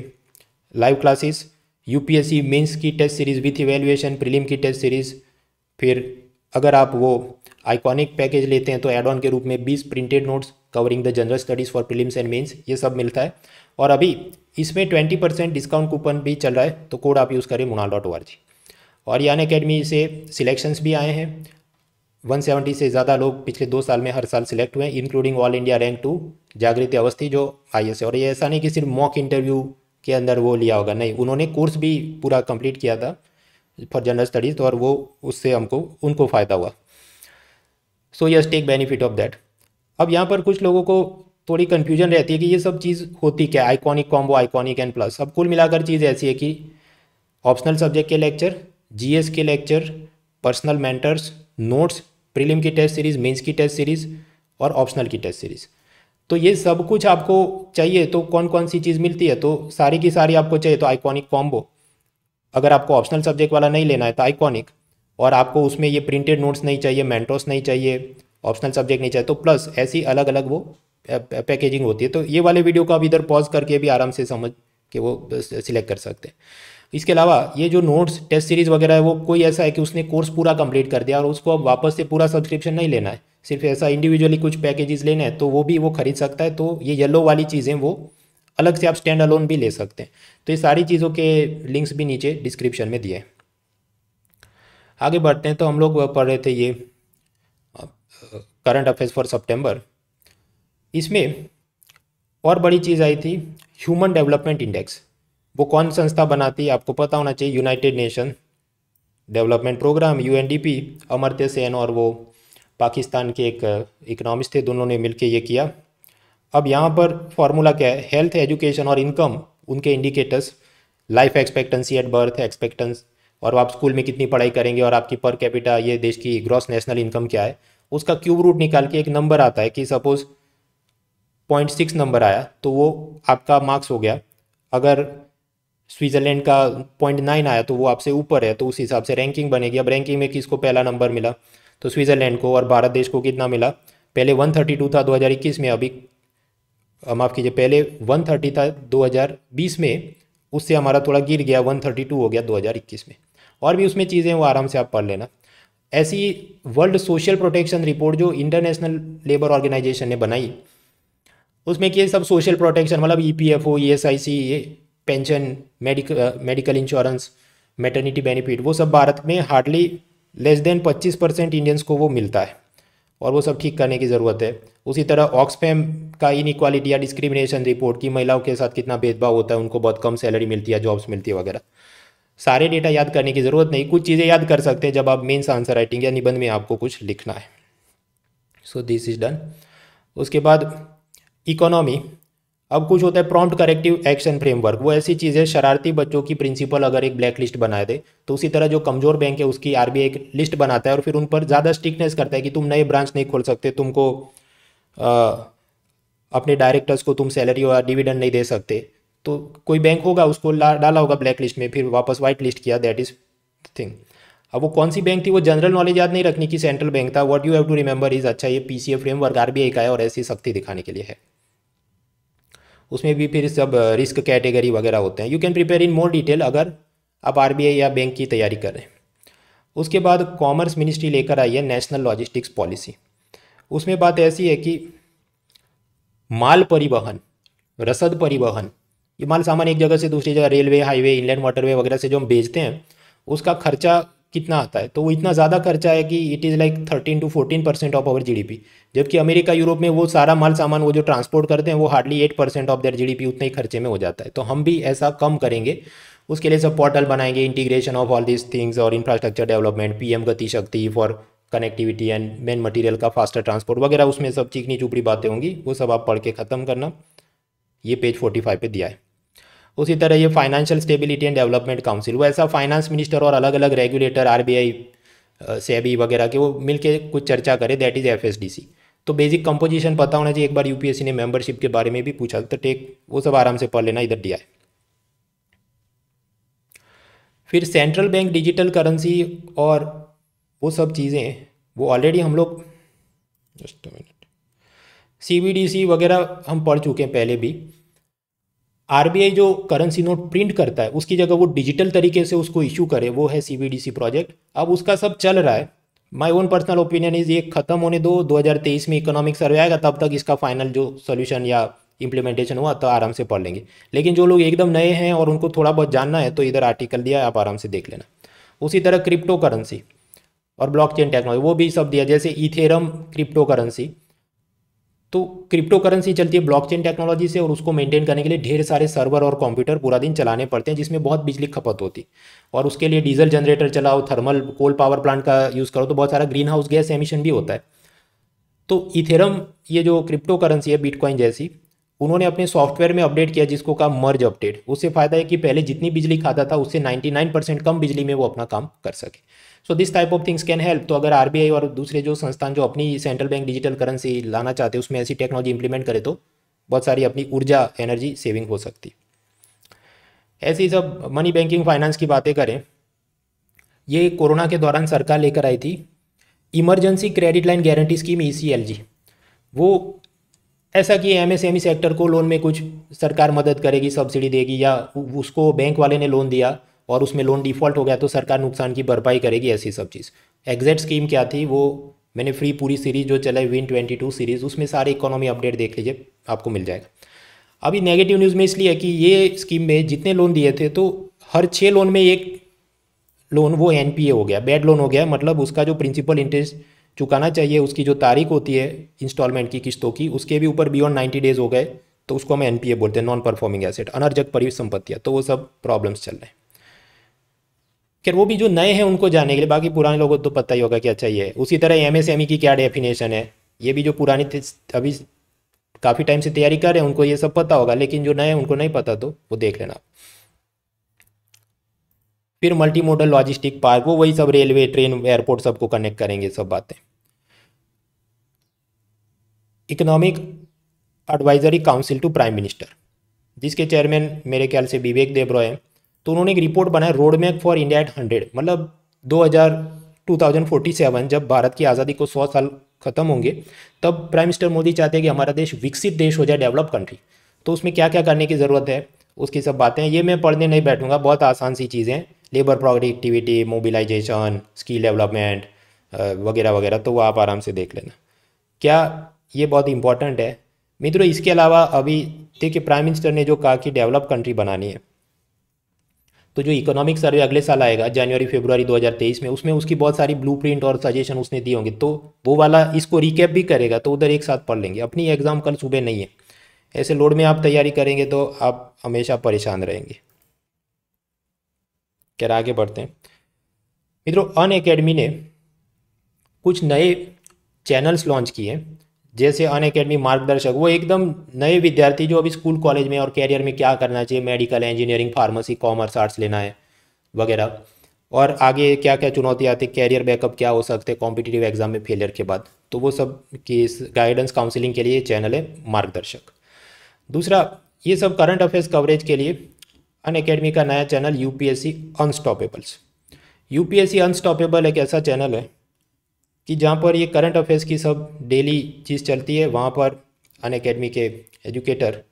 [SPEAKER 1] लाइव क्लासेस यूपीएससी मेंस की test series with evaluation prelim की टेस्ट सीरीज़ फिर अगर आप वो आइकॉनिक पैकेज लेते हैं तो एड ऑन के रूप में 20 printed notes covering the general studies for prelims and mains ये सब मिलता है और अभी इसमें 20 परसेंट डिस्काउंट कूपन भी चल रहा है तो कोड आप यूज़ करें मुना डॉट ओ आर जी और यान अकेडमी से सिलेक्शंस भी आए हैं 170 से ज़्यादा लोग पिछले दो साल में हर साल सिलेक्ट हुए हैं including all India rank two Jagriti Awasthi जो आई है और ये ऐसा नहीं कि सिर्फ मॉक इंटरव्यू के अंदर वो लिया होगा नहीं उन्होंने कोर्स भी पूरा कंप्लीट किया था फॉर जनरल स्टडीज़ और वो उससे हमको उनको फ़ायदा हुआ so yes take benefit of that अब यहाँ पर कुछ लोगों को थोड़ी कन्फ्यूजन रहती है कि ये सब चीज़ होती क्या iconic combo iconic and plus अब कुल मिलाकर चीज़ ऐसी है कि ऑप्शनल सब्जेक्ट के लेक्चर जी के lecture personal mentors notes prelim की टेस्ट सीरीज़ मेंस की टेस्ट सीरीज़ और ऑप्शनल की टेस्ट सीरीज़ तो ये सब कुछ आपको चाहिए तो कौन कौन सी चीज़ मिलती है तो सारी की सारी आपको चाहिए तो आइकॉनिक कॉम्बो अगर आपको ऑप्शनल सब्जेक्ट वाला नहीं लेना है तो आइकॉनिक और आपको उसमें ये प्रिंटेड नोट्स नहीं चाहिए मेंटोस नहीं चाहिए ऑप्शनल सब्जेक्ट नहीं चाहिए तो प्लस ऐसी अलग अलग वो पैकेजिंग होती है तो ये वाले वीडियो को आप इधर पॉज करके भी आराम से समझ के वो सिलेक्ट कर सकते हैं इसके अलावा ये जो नोट्स टेस्ट सीरीज़ वगैरह है वो कोई ऐसा है कि उसने कोर्स पूरा कंप्लीट कर दिया और उसको अब वापस से पूरा सब्सक्रिप्शन नहीं लेना है सिर्फ ऐसा इंडिविजुअली कुछ पैकेजेस लेने हैं तो वो भी वो खरीद सकता है तो ये येलो वाली चीज़ें वो अलग से आप स्टैंड अलोन भी ले सकते हैं तो ये सारी चीज़ों के लिंक्स भी नीचे डिस्क्रिप्शन में दिए आगे बढ़ते हैं तो हम लोग पढ़ रहे थे ये करंट अफेयर्स फॉर सेप्टेम्बर इसमें और बड़ी चीज़ आई थी ह्यूमन डेवलपमेंट इंडेक्स वो कौन संस्था बनाती है आपको पता होना चाहिए United Nation development programme UNDP Amartya Sen और वो पाकिस्तान के एक इकोनॉमिस्ट थे दोनों ने मिलकर ये किया अब यहाँ पर फॉर्मूला क्या है हेल्थ एजुकेशन और इनकम उनके indicators life expectancy at birth expectance और आप स्कूल में कितनी पढ़ाई करेंगे और आपकी पर कैपिटा ये देश की ग्रॉस नेशनल इनकम क्या है उसका क्यूब रूट निकाल के एक नंबर आता है कि सपोज़ पॉइंट सिक्स नंबर आया तो वो आपका मार्क्स हो गया अगर स्विट्ज़रलैंड का पॉइंट नाइन आया तो वो आपसे ऊपर है तो उस हिसाब से रैंकिंग बनेगी अब रैंकिंग में किसको पहला नंबर मिला तो स्विट्ज़रलैंड को और भारत देश को कितना मिला पहले 132 था 2021 में अभी माफ़ कीजिए पहले 130 था 2020 में उससे हमारा थोड़ा गिर गया 132 हो गया 2021 में और भी उसमें चीज़ें वो आराम से आप पढ़ लेना ऐसी वर्ल्ड सोशल प्रोटेक्शन रिपोर्ट जो इंटरनेशनल लेबर ऑर्गेनाइजेशन ने बनाई उसमें किए सब सोशल प्रोटेक्शन मतलब E P F O E S I C ये pension medical medical insurance maternity benefit वो सब भारत में hardly less than 25 percent Indians को वो मिलता है और वो सब ठीक करने की ज़रूरत है उसी तरह ऑक्सफैम का इन या डिस्क्रिमिनेशन रिपोर्ट कि महिलाओं के साथ कितना भेदभाव होता है उनको बहुत कम सैलरी मिलती है जॉब्स मिलती है वगैरह सारे डेटा याद करने की ज़रूरत नहीं कुछ चीज़ें याद कर सकते हैं जब आप मेन्स आंसर राइटिंग या निबंध में आपको कुछ लिखना है सो दिस इज डन उसके बाद इकोनॉमी अब कुछ होता है प्रॉम्प्ट करेक्टिव एक्शन फ्रेमवर्क वो ऐसी चीज़ है शरारती बच्चों की प्रिंसिपल अगर एक ब्लैक लिस्ट बनाए दे तो उसी तरह जो कमजोर बैंक है उसकी आर एक लिस्ट बनाता है और फिर उन पर ज़्यादा स्ट्रिक्टनेस करता है कि तुम नए ब्रांच नहीं खोल सकते तुमको आ, अपने डायरेक्टर्स को तुम सैलरी और डिविडेंड नहीं दे सकते तो कोई बैंक होगा उसको डाला होगा ब्लैक लिस्ट में फिर वापस वाइट लिस्ट किया दैट इज़ थिंग अब वो कौन सी बैंक थी वो जनरल नॉलेज याद नहीं रखनी कि सेंट्रल बैंक था what you have to remember is अच्छा ये पीसीए फ्रेमवर्क आरबीआई का है और ऐसी सख्ती दिखाने के लिए है उसमें भी फिर सब रिस्क कैटेगरी वगैरह होते हैं you can prepare in more detail अगर आप आर या बैंक की तैयारी कर रहे हैं उसके बाद कॉमर्स मिनिस्ट्री लेकर आई है नेशनल लॉजिस्टिक्स पॉलिसी उसमें बात ऐसी है कि माल परिवहन रसद परिवहन ये माल सामान एक जगह से दूसरी जगह रेलवे हाईवे इनलैंड वाटरवे वगैरह से जो हम भेजते हैं उसका खर्चा कितना आता है तो वो इतना ज़्यादा खर्चा है कि it is like thirteen to fourteen percent of our GDP जबकि अमेरिका यूरोप में वो सारा माल सामान वो जो ट्रांसपोर्ट करते हैं वो hardly eight percent of their GDP उतने ही खर्चे में हो जाता है तो हम भी ऐसा कम करेंगे उसके लिए सब पोर्टल बनाएंगे integration of all this things और infrastructure development P Gati Shakti for connectivity and men material का फास्टर ट्रांसपोर्ट वगैरह उसमें सब चीखनी चुपड़ी बातें होंगी वो सब आप पढ़ के ख़त्म करना ये पेज फोर्टी फाइव पे दिया है उसी तरह ये financial stability and development council वो ऐसा फाइनेंस मिनिस्टर और अलग अलग regulator R B I SEBI वगैरह के वो मिलके कुछ चर्चा करे दैट इज़ सी तो बेसिक कंपोजिशन पता होना चाहिए एक बार यूपीएससी ने मेंबरशिप के बारे में भी पूछा तो टेक वो सब आराम से पढ़ लेना इधर डी आई फिर सेंट्रल बैंक डिजिटल करेंसी और वो सब चीज़ें वो ऑलरेडी हम लोग जस्ट मिनट सी वगैरह हम पढ़ चुके हैं पहले भी आरबीआई जो करेंसी नोट प्रिंट करता है उसकी जगह वो डिजिटल तरीके से उसको इशू करे वो है सीबीडीसी प्रोजेक्ट अब उसका सब चल रहा है my own personal opinion is ये खत्म होने दो 2023 में इकोनॉमिक सर्वे आएगा तब तक इसका फाइनल जो सोल्यूशन या इंप्लीमेंटेशन हुआ तो आराम से पढ़ लेंगे लेकिन जो लोग एकदम नए हैं और उनको थोड़ा बहुत जानना है तो इधर आर्टिकल दिया आप आराम से देख लेना उसी तरह क्रिप्टो करेंसी और ब्लॉकचेन टेक्नोलॉजी वो भी सब दिया जैसे इथेरम क्रिप्टो करेंसी तो क्रिप्टो करेंसी चलती है ब्लॉकचेन टेक्नोलॉजी से और उसको मेंटेन करने के लिए ढेर सारे सर्वर और कंप्यूटर पूरा दिन चलाने पड़ते हैं जिसमें बहुत बिजली खपत होती और उसके लिए डीजल जनरेटर चलाओ थर्मल कोल पावर प्लांट का यूज़ करो तो बहुत सारा ग्रीन हाउस गैस एमिशन भी होता है तो इथेरम ये जो क्रिप्टो करेंसी है बिटकॉइन जैसी उन्होंने अपने सॉफ्टवेयर में अपडेट किया जिसको कहा मर्ज अपडेट उससे फ़ायदा है कि पहले जितनी बिजली खाता था उससे नाइन्टी परसेंट कम बिजली में वो अपना काम कर सके so this type of things can help तो अगर आरबीआई और दूसरे जो संस्थान जो अपनी सेंट्रल बैंक डिजिटल करेंसी लाना चाहते हैं उसमें ऐसी टेक्नोलॉजी इंप्लीमेंट करे तो बहुत सारी अपनी ऊर्जा एनर्जी सेविंग हो सकती ऐसी सब मनी बैंकिंग फाइनेंस की बातें करें ये कोरोना के दौरान सरकार लेकर आई थी emergency credit line guarantee scheme ई वो ऐसा कि एमएसएमई सेक्टर e को लोन में कुछ सरकार मदद करेगी सब्सिडी देगी या उसको बैंक वाले ने लोन दिया और उसमें लोन डिफॉल्ट हो गया तो सरकार नुकसान की भरपाई करेगी ऐसी सब चीज़ एग्जैक्ट स्कीम क्या थी वो मैंने फ्री पूरी सीरीज जो चलाई विन ट्वेंटी टू सीरीज़ उसमें सारे इकोनॉमी अपडेट देख लीजिए आपको मिल जाएगा अभी नेगेटिव न्यूज़ में इसलिए है कि ये स्कीम में जितने लोन दिए थे तो हर छः लोन में एक लोन वो एन हो गया बैड लोन हो गया मतलब उसका जो प्रिंसिपल इंटरेस्ट चुकाना चाहिए उसकी जो तारीख होती है इंस्टॉलमेंट की किस्तों की उसके भी ऊपर बियॉन्ड नाइन्टी डेज हो गए तो उसको हम एन बोलते हैं नॉन परफॉर्मिंग एसेट अनर्जक परिसंपत्तियाँ तो वो सब प्रॉब्लम्स चल रहे हैं खैर वो भी जो नए हैं उनको जानने के लिए बाकी पुराने लोगों को तो पता ही होगा कि अच्छा ये उसी तरह एम एस एम ई की क्या डेफिनेशन है ये भी जो पुरानी अभी काफ़ी टाइम से तैयारी कर रहे हैं उनको ये सब पता होगा लेकिन जो नए हैं उनको नहीं पता तो वो देख लेना फिर मल्टी मॉडल लॉजिस्टिक पार्क वो वही सब रेलवे ट्रेन एयरपोर्ट सबको कनेक्ट करेंगे सब बातें economic advisory council to prime minister जिसके चेयरमैन मेरे ख्याल से विवेक देबरॉय हैं तो उन्होंने एक रिपोर्ट बनाया road map for India at hundred मतलब दो हज़ार टू थाउजेंड फोर्टी सेवन जब भारत की आज़ादी को सौ साल खत्म होंगे तब प्राइम मिनिस्टर मोदी चाहते हैं कि हमारा देश विकसित देश हो जाए डेवलप कंट्री तो उसमें क्या क्या करने की ज़रूरत है उसकी सब बातें ये मैं पढ़ने नहीं बैठूंगा बहुत आसान सी चीज़ें labour productivity mobilisation skill development वगैरह वगैरह तो वो आप आराम से देख लेना क्या ये बहुत इंपॉर्टेंट है मित्रों इसके अलावा अभी देखिए प्राइम मिनिस्टर ने जो कहा कि डेवलप कंट्री बनानी है तो जो इकोनॉमिक सर्वे अगले साल आएगा जनवरी फरवरी 2023 में उसमें उसकी बहुत सारी ब्लूप्रिंट और सजेशन उसने दिए होंगे तो वो वाला इसको रिकैप भी करेगा तो उधर एक साथ पढ़ लेंगे अपनी एग्ज़ाम कल सुबह नहीं है ऐसे लोड में आप तैयारी करेंगे तो आप हमेशा परेशान रहेंगे क्या आगे बढ़ते हैं मित्रों अन ने कुछ नए चैनल्स लॉन्च किए जैसे अन अकेडमी मार्गदर्शक वो एकदम नए विद्यार्थी जो अभी स्कूल कॉलेज में और कैरियर में क्या करना चाहिए medical engineering pharmacy commerce arts लेना है वगैरह और आगे क्या क्या चुनौती आती है कैरियर बैकअप क्या हो सकते हैं कॉम्पिटिटिव एग्जाम में फेलियर के बाद तो वो सब की गाइडेंस काउंसिलिंग के लिए चैनल है मार्गदर्शक दूसरा ये सब करंट अफेयर्स कवरेज के लिए अन अकेडमी का नया channel U C unstoppables U C unstoppable एक ऐसा चैनल है कि जहाँ पर ये करंट अफेयर्स की सब डेली चीज़ चलती है वहाँ पर अन अकेडमी के एजुकेटर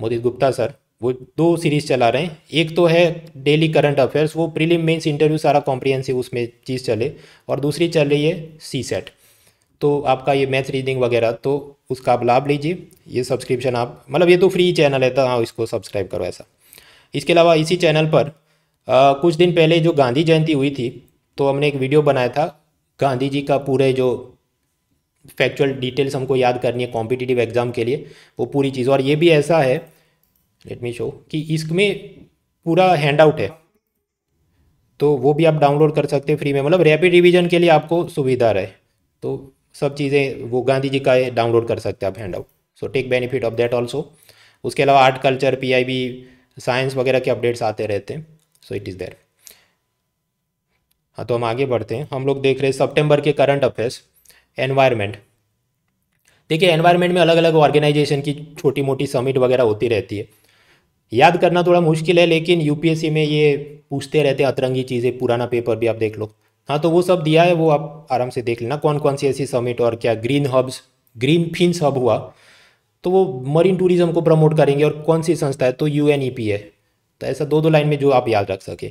[SPEAKER 1] मोदित गुप्ता सर वो दो सीरीज़ चला रहे हैं एक तो है डेली करंट अफेयर्स वो प्रीलिम मेंस इंटरव्यू सारा कॉम्प्रीहेंसिव उसमें चीज़ चले और दूसरी चल रही है सी सेट तो आपका ये मैथ रीडिंग वगैरह तो उसका आप लाभ लीजिए ये सब्सक्रिप्शन आप मतलब ये तो फ्री चैनल है तो हाँ इसको सब्सक्राइब करो ऐसा इसके अलावा इसी चैनल पर आ, कुछ दिन पहले जो गांधी जयंती हुई थी तो हमने एक वीडियो बनाया था गांधी जी का पूरे जो फैक्चुअल डिटेल्स हमको याद करनी है कॉम्पिटिटिव एग्जाम के लिए वो पूरी चीज़ और ये भी ऐसा है लेट मी शो कि इसमें पूरा हैंड आउट है तो वो भी आप डाउनलोड कर सकते हैं फ्री में मतलब रैपिड रिवीजन के लिए आपको सुविधा रहे तो सब चीज़ें वो गांधी जी का डाउनलोड कर सकते हैं आप hand out so take benefit of that also उसके अलावा आर्ट कल्चर पी साइंस वगैरह के अपडेट्स आते रहते हैं सो इट इज़ देयर हाँ तो हम आगे बढ़ते हैं हम लोग देख रहे हैं सितंबर के करंट अफेयर्स एनवायरनमेंट देखिए एनवायरनमेंट में अलग अलग ऑर्गेनाइजेशन की छोटी मोटी समिट वगैरह होती रहती है याद करना थोड़ा मुश्किल है लेकिन यूपीएससी में ये पूछते रहते हैं अतरंगी चीज़ें पुराना पेपर भी आप देख लो हाँ तो वो सब दिया है वो आप आराम से देख लेना कौन कौन सी ऐसी समिट और क्या green hubs green fins hub हुआ तो वो मरीन टूरिज्म को प्रमोट करेंगे और कौन सी संस्था है तो यू है e तो ऐसा दो दो लाइन में जो आप याद रख सके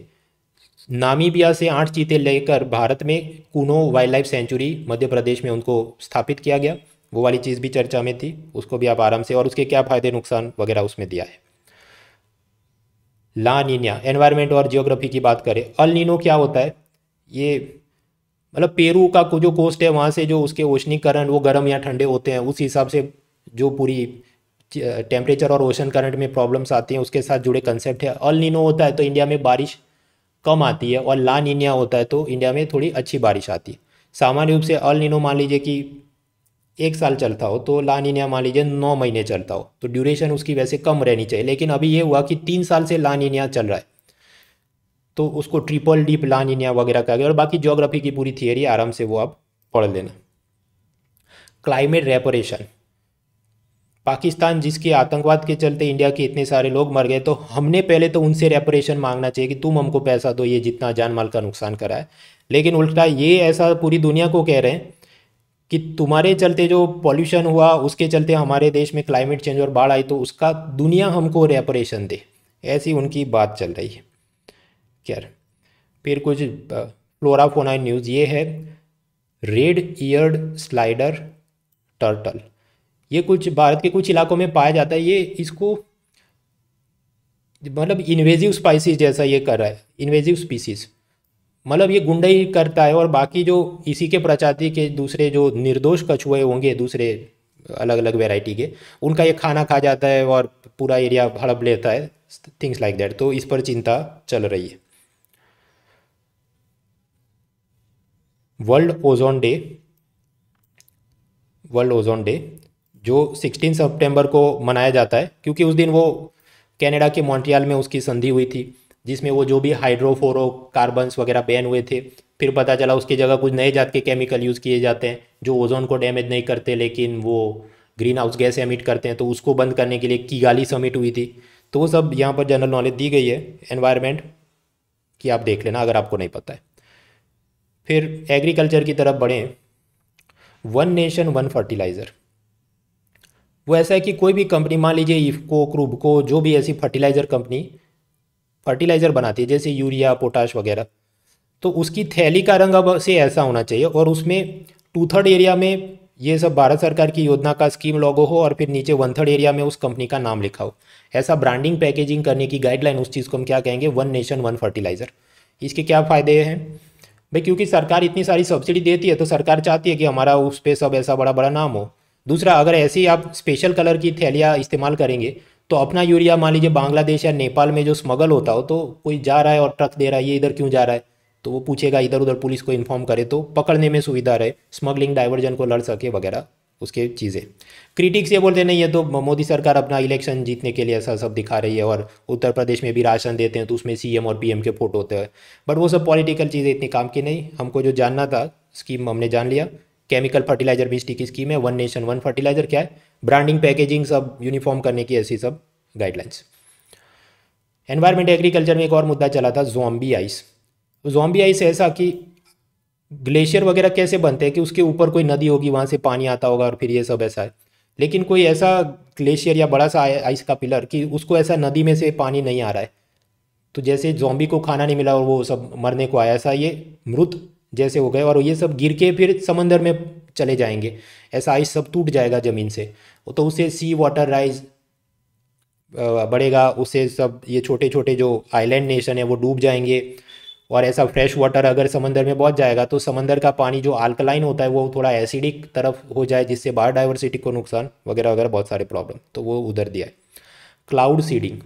[SPEAKER 1] नामीबिया से आठ चीते लेकर भारत में Kuno wildlife sanctuary Madhya Pradesh में उनको स्थापित किया गया वो वाली चीज़ भी चर्चा में थी उसको भी आप आराम से और उसके क्या फ़ायदे नुकसान वगैरह उसमें दिया है ला नीनिया एनवायरमेंट और जियोग्राफी की बात करें अल नीनो क्या होता है ये मतलब पेरू का को जो कोस्ट है वहाँ से जो उसके ओशनीकरण वो गर्म या ठंडे होते हैं उस हिसाब से जो पूरी टेम्परेचर और ओशन करंट में प्रॉब्लम्स आती हैं उसके साथ जुड़े कंसेप्ट है अल नीनो होता है तो इंडिया में बारिश कम आती है और ला निन्या होता है तो इंडिया में थोड़ी अच्छी बारिश आती है सामान्य रूप से अल निनो मान लीजिए कि एक साल चलता हो तो ला निन्या मान लीजिए नौ महीने चलता हो तो ड्यूरेशन उसकी वैसे कम रहनी चाहिए लेकिन अभी ये हुआ कि तीन साल से ला निन्या चल रहा है तो उसको ट्रिपल डीप ला निन्या वगैरह कहा गया और बाकी जोग्राफी की पूरी थियोरी आराम से वो आप पढ़ लेना क्लाइमेट रेपोरेशन पाकिस्तान जिसके आतंकवाद के चलते इंडिया के इतने सारे लोग मर गए तो हमने पहले तो उनसे रेपरेशन मांगना चाहिए कि तुम हमको पैसा दो ये जितना जान माल का नुकसान करा है लेकिन उल्टा ये ऐसा पूरी दुनिया को कह रहे हैं कि तुम्हारे चलते जो पॉल्यूशन हुआ उसके चलते हमारे देश में क्लाइमेट चेंज और बाढ़ आई तो उसका दुनिया हमको रेपरेशन दे ऐसी उनकी बात चल रही है खैर फिर कुछ फ्लोराफोनाइन न्यूज़ ये है रेड ईयर्ड स्लाइडर टर्टल ये कुछ भारत के कुछ इलाकों में पाया जाता है ये इसको मतलब इन्वेजिव स्पाइसिस जैसा ये कर रहा है इन्वेजिव स्पीसीज मतलब ये गुंडाई करता है और बाकी जो इसी के प्रजाति के दूसरे जो निर्दोष कछुए होंगे दूसरे अलग अलग वैरायटी के उनका ये खाना खा जाता है और पूरा एरिया हड़प लेता है थिंग्स लाइक दैट तो इस पर चिंता चल रही है world ozone day world ozone day जो 16 सितंबर को मनाया जाता है क्योंकि उस दिन वो कनाडा के मॉन्ट्रियल में उसकी संधि हुई थी जिसमें वो जो भी हाइड्रोफोरो कार्बन्स वगैरह बैन हुए थे फिर पता चला उसकी जगह कुछ नए जात के केमिकल यूज़ किए जाते हैं जो ओजोन को डैमेज नहीं करते लेकिन वो ग्रीन हाउस गैस एमिट करते हैं तो उसको बंद करने के लिए कीगाली समिट हुई थी तो वो सब यहाँ पर जनरल नॉलेज दी गई है एनवायरमेंट कि आप देख लेना अगर आपको नहीं पता है फिर एग्रीकल्चर की तरफ बढ़ें वन नेशन वन फर्टिलाइज़र वो ऐसा है कि कोई भी कंपनी मान लीजिए इफको क्रूबको जो भी ऐसी फर्टिलाइज़र कंपनी फर्टिलाइज़र बनाती है जैसे यूरिया पोटाश वगैरह तो उसकी थैली का रंग अब से ऐसा होना चाहिए और उसमें टू थर्ड एरिया में ये सब भारत सरकार की योजना का स्कीम लोगो हो और फिर नीचे वन थर्ड एरिया में उस कंपनी का नाम लिखा हो ऐसा ब्रांडिंग पैकेजिंग करने की गाइडलाइन उस चीज़ को हम क्या कहेंगे वन नेशन वन फर्टिलाइज़र इसके क्या फ़ायदे हैं भाई क्योंकि सरकार इतनी सारी सब्सिडी देती है तो सरकार चाहती है कि हमारा उस पर सब ऐसा बड़ा बड़ा नाम हो दूसरा अगर ऐसी आप स्पेशल कलर की थैलियाँ इस्तेमाल करेंगे तो अपना यूरिया मान लीजिए बांग्लादेश या नेपाल में जो स्मगल होता हो तो कोई जा रहा है और ट्रक दे रहा है ये इधर क्यों जा रहा है तो वो पूछेगा इधर उधर पुलिस को इन्फॉर्म करे तो पकड़ने में सुविधा रहे स्मगलिंग डाइवर्जन को लड़ सके वगैरह उसके चीज़ें क्रिटिक्स ये बोलते नहीं ये तो मोदी सरकार अपना इलेक्शन जीतने के लिए ऐसा सब दिखा रही है और उत्तर प्रदेश में भी राशन देते हैं तो उसमें सीएम और पीएम के फोटो होते हैं बट वो सब पॉलिटिकल चीज़ें इतनी काम की नहीं हमको जो जानना था स्कीम हमने जान लिया केमिकल फर्टिलाइजर भी की स्कीम है वन नेशन वन फर्टिलाइजर क्या है ब्रांडिंग पैकेजिंग सब यूनिफॉर्म करने की ऐसी सब गाइडलाइंस एनवायरमेंट एग्रीकल्चर में एक और मुद्दा चला था जोम्बी आइस जोम्बी आइस ऐसा कि ग्लेशियर वगैरह कैसे बनते हैं कि उसके ऊपर कोई नदी होगी वहाँ से पानी आता होगा और फिर ये सब ऐसा है लेकिन कोई ऐसा ग्लेशियर या बड़ा सा आइस का पिलर कि उसको ऐसा नदी में से पानी नहीं आ रहा है तो जैसे जॉम्बी को खाना नहीं मिला और वो सब मरने को आया ऐसा ये मृत जैसे हो गए और ये सब गिर के फिर समंदर में चले जाएंगे ऐसा आइस सब टूट जाएगा ज़मीन से तो उसे सी वाटर राइज बढ़ेगा उसे सब ये छोटे छोटे जो आइलैंड नेशन है वो डूब जाएंगे और ऐसा फ्रेश वाटर अगर समंदर में पहुंच जाएगा तो समंदर का पानी जो आल्कलाइन होता है वो थोड़ा एसिडिक तरफ हो जाए जिससे बायोडाइवर्सिटी को नुकसान वगैरह वगैरह बहुत सारे प्रॉब्लम तो वो उधर दिया है क्लाउड सीडिंग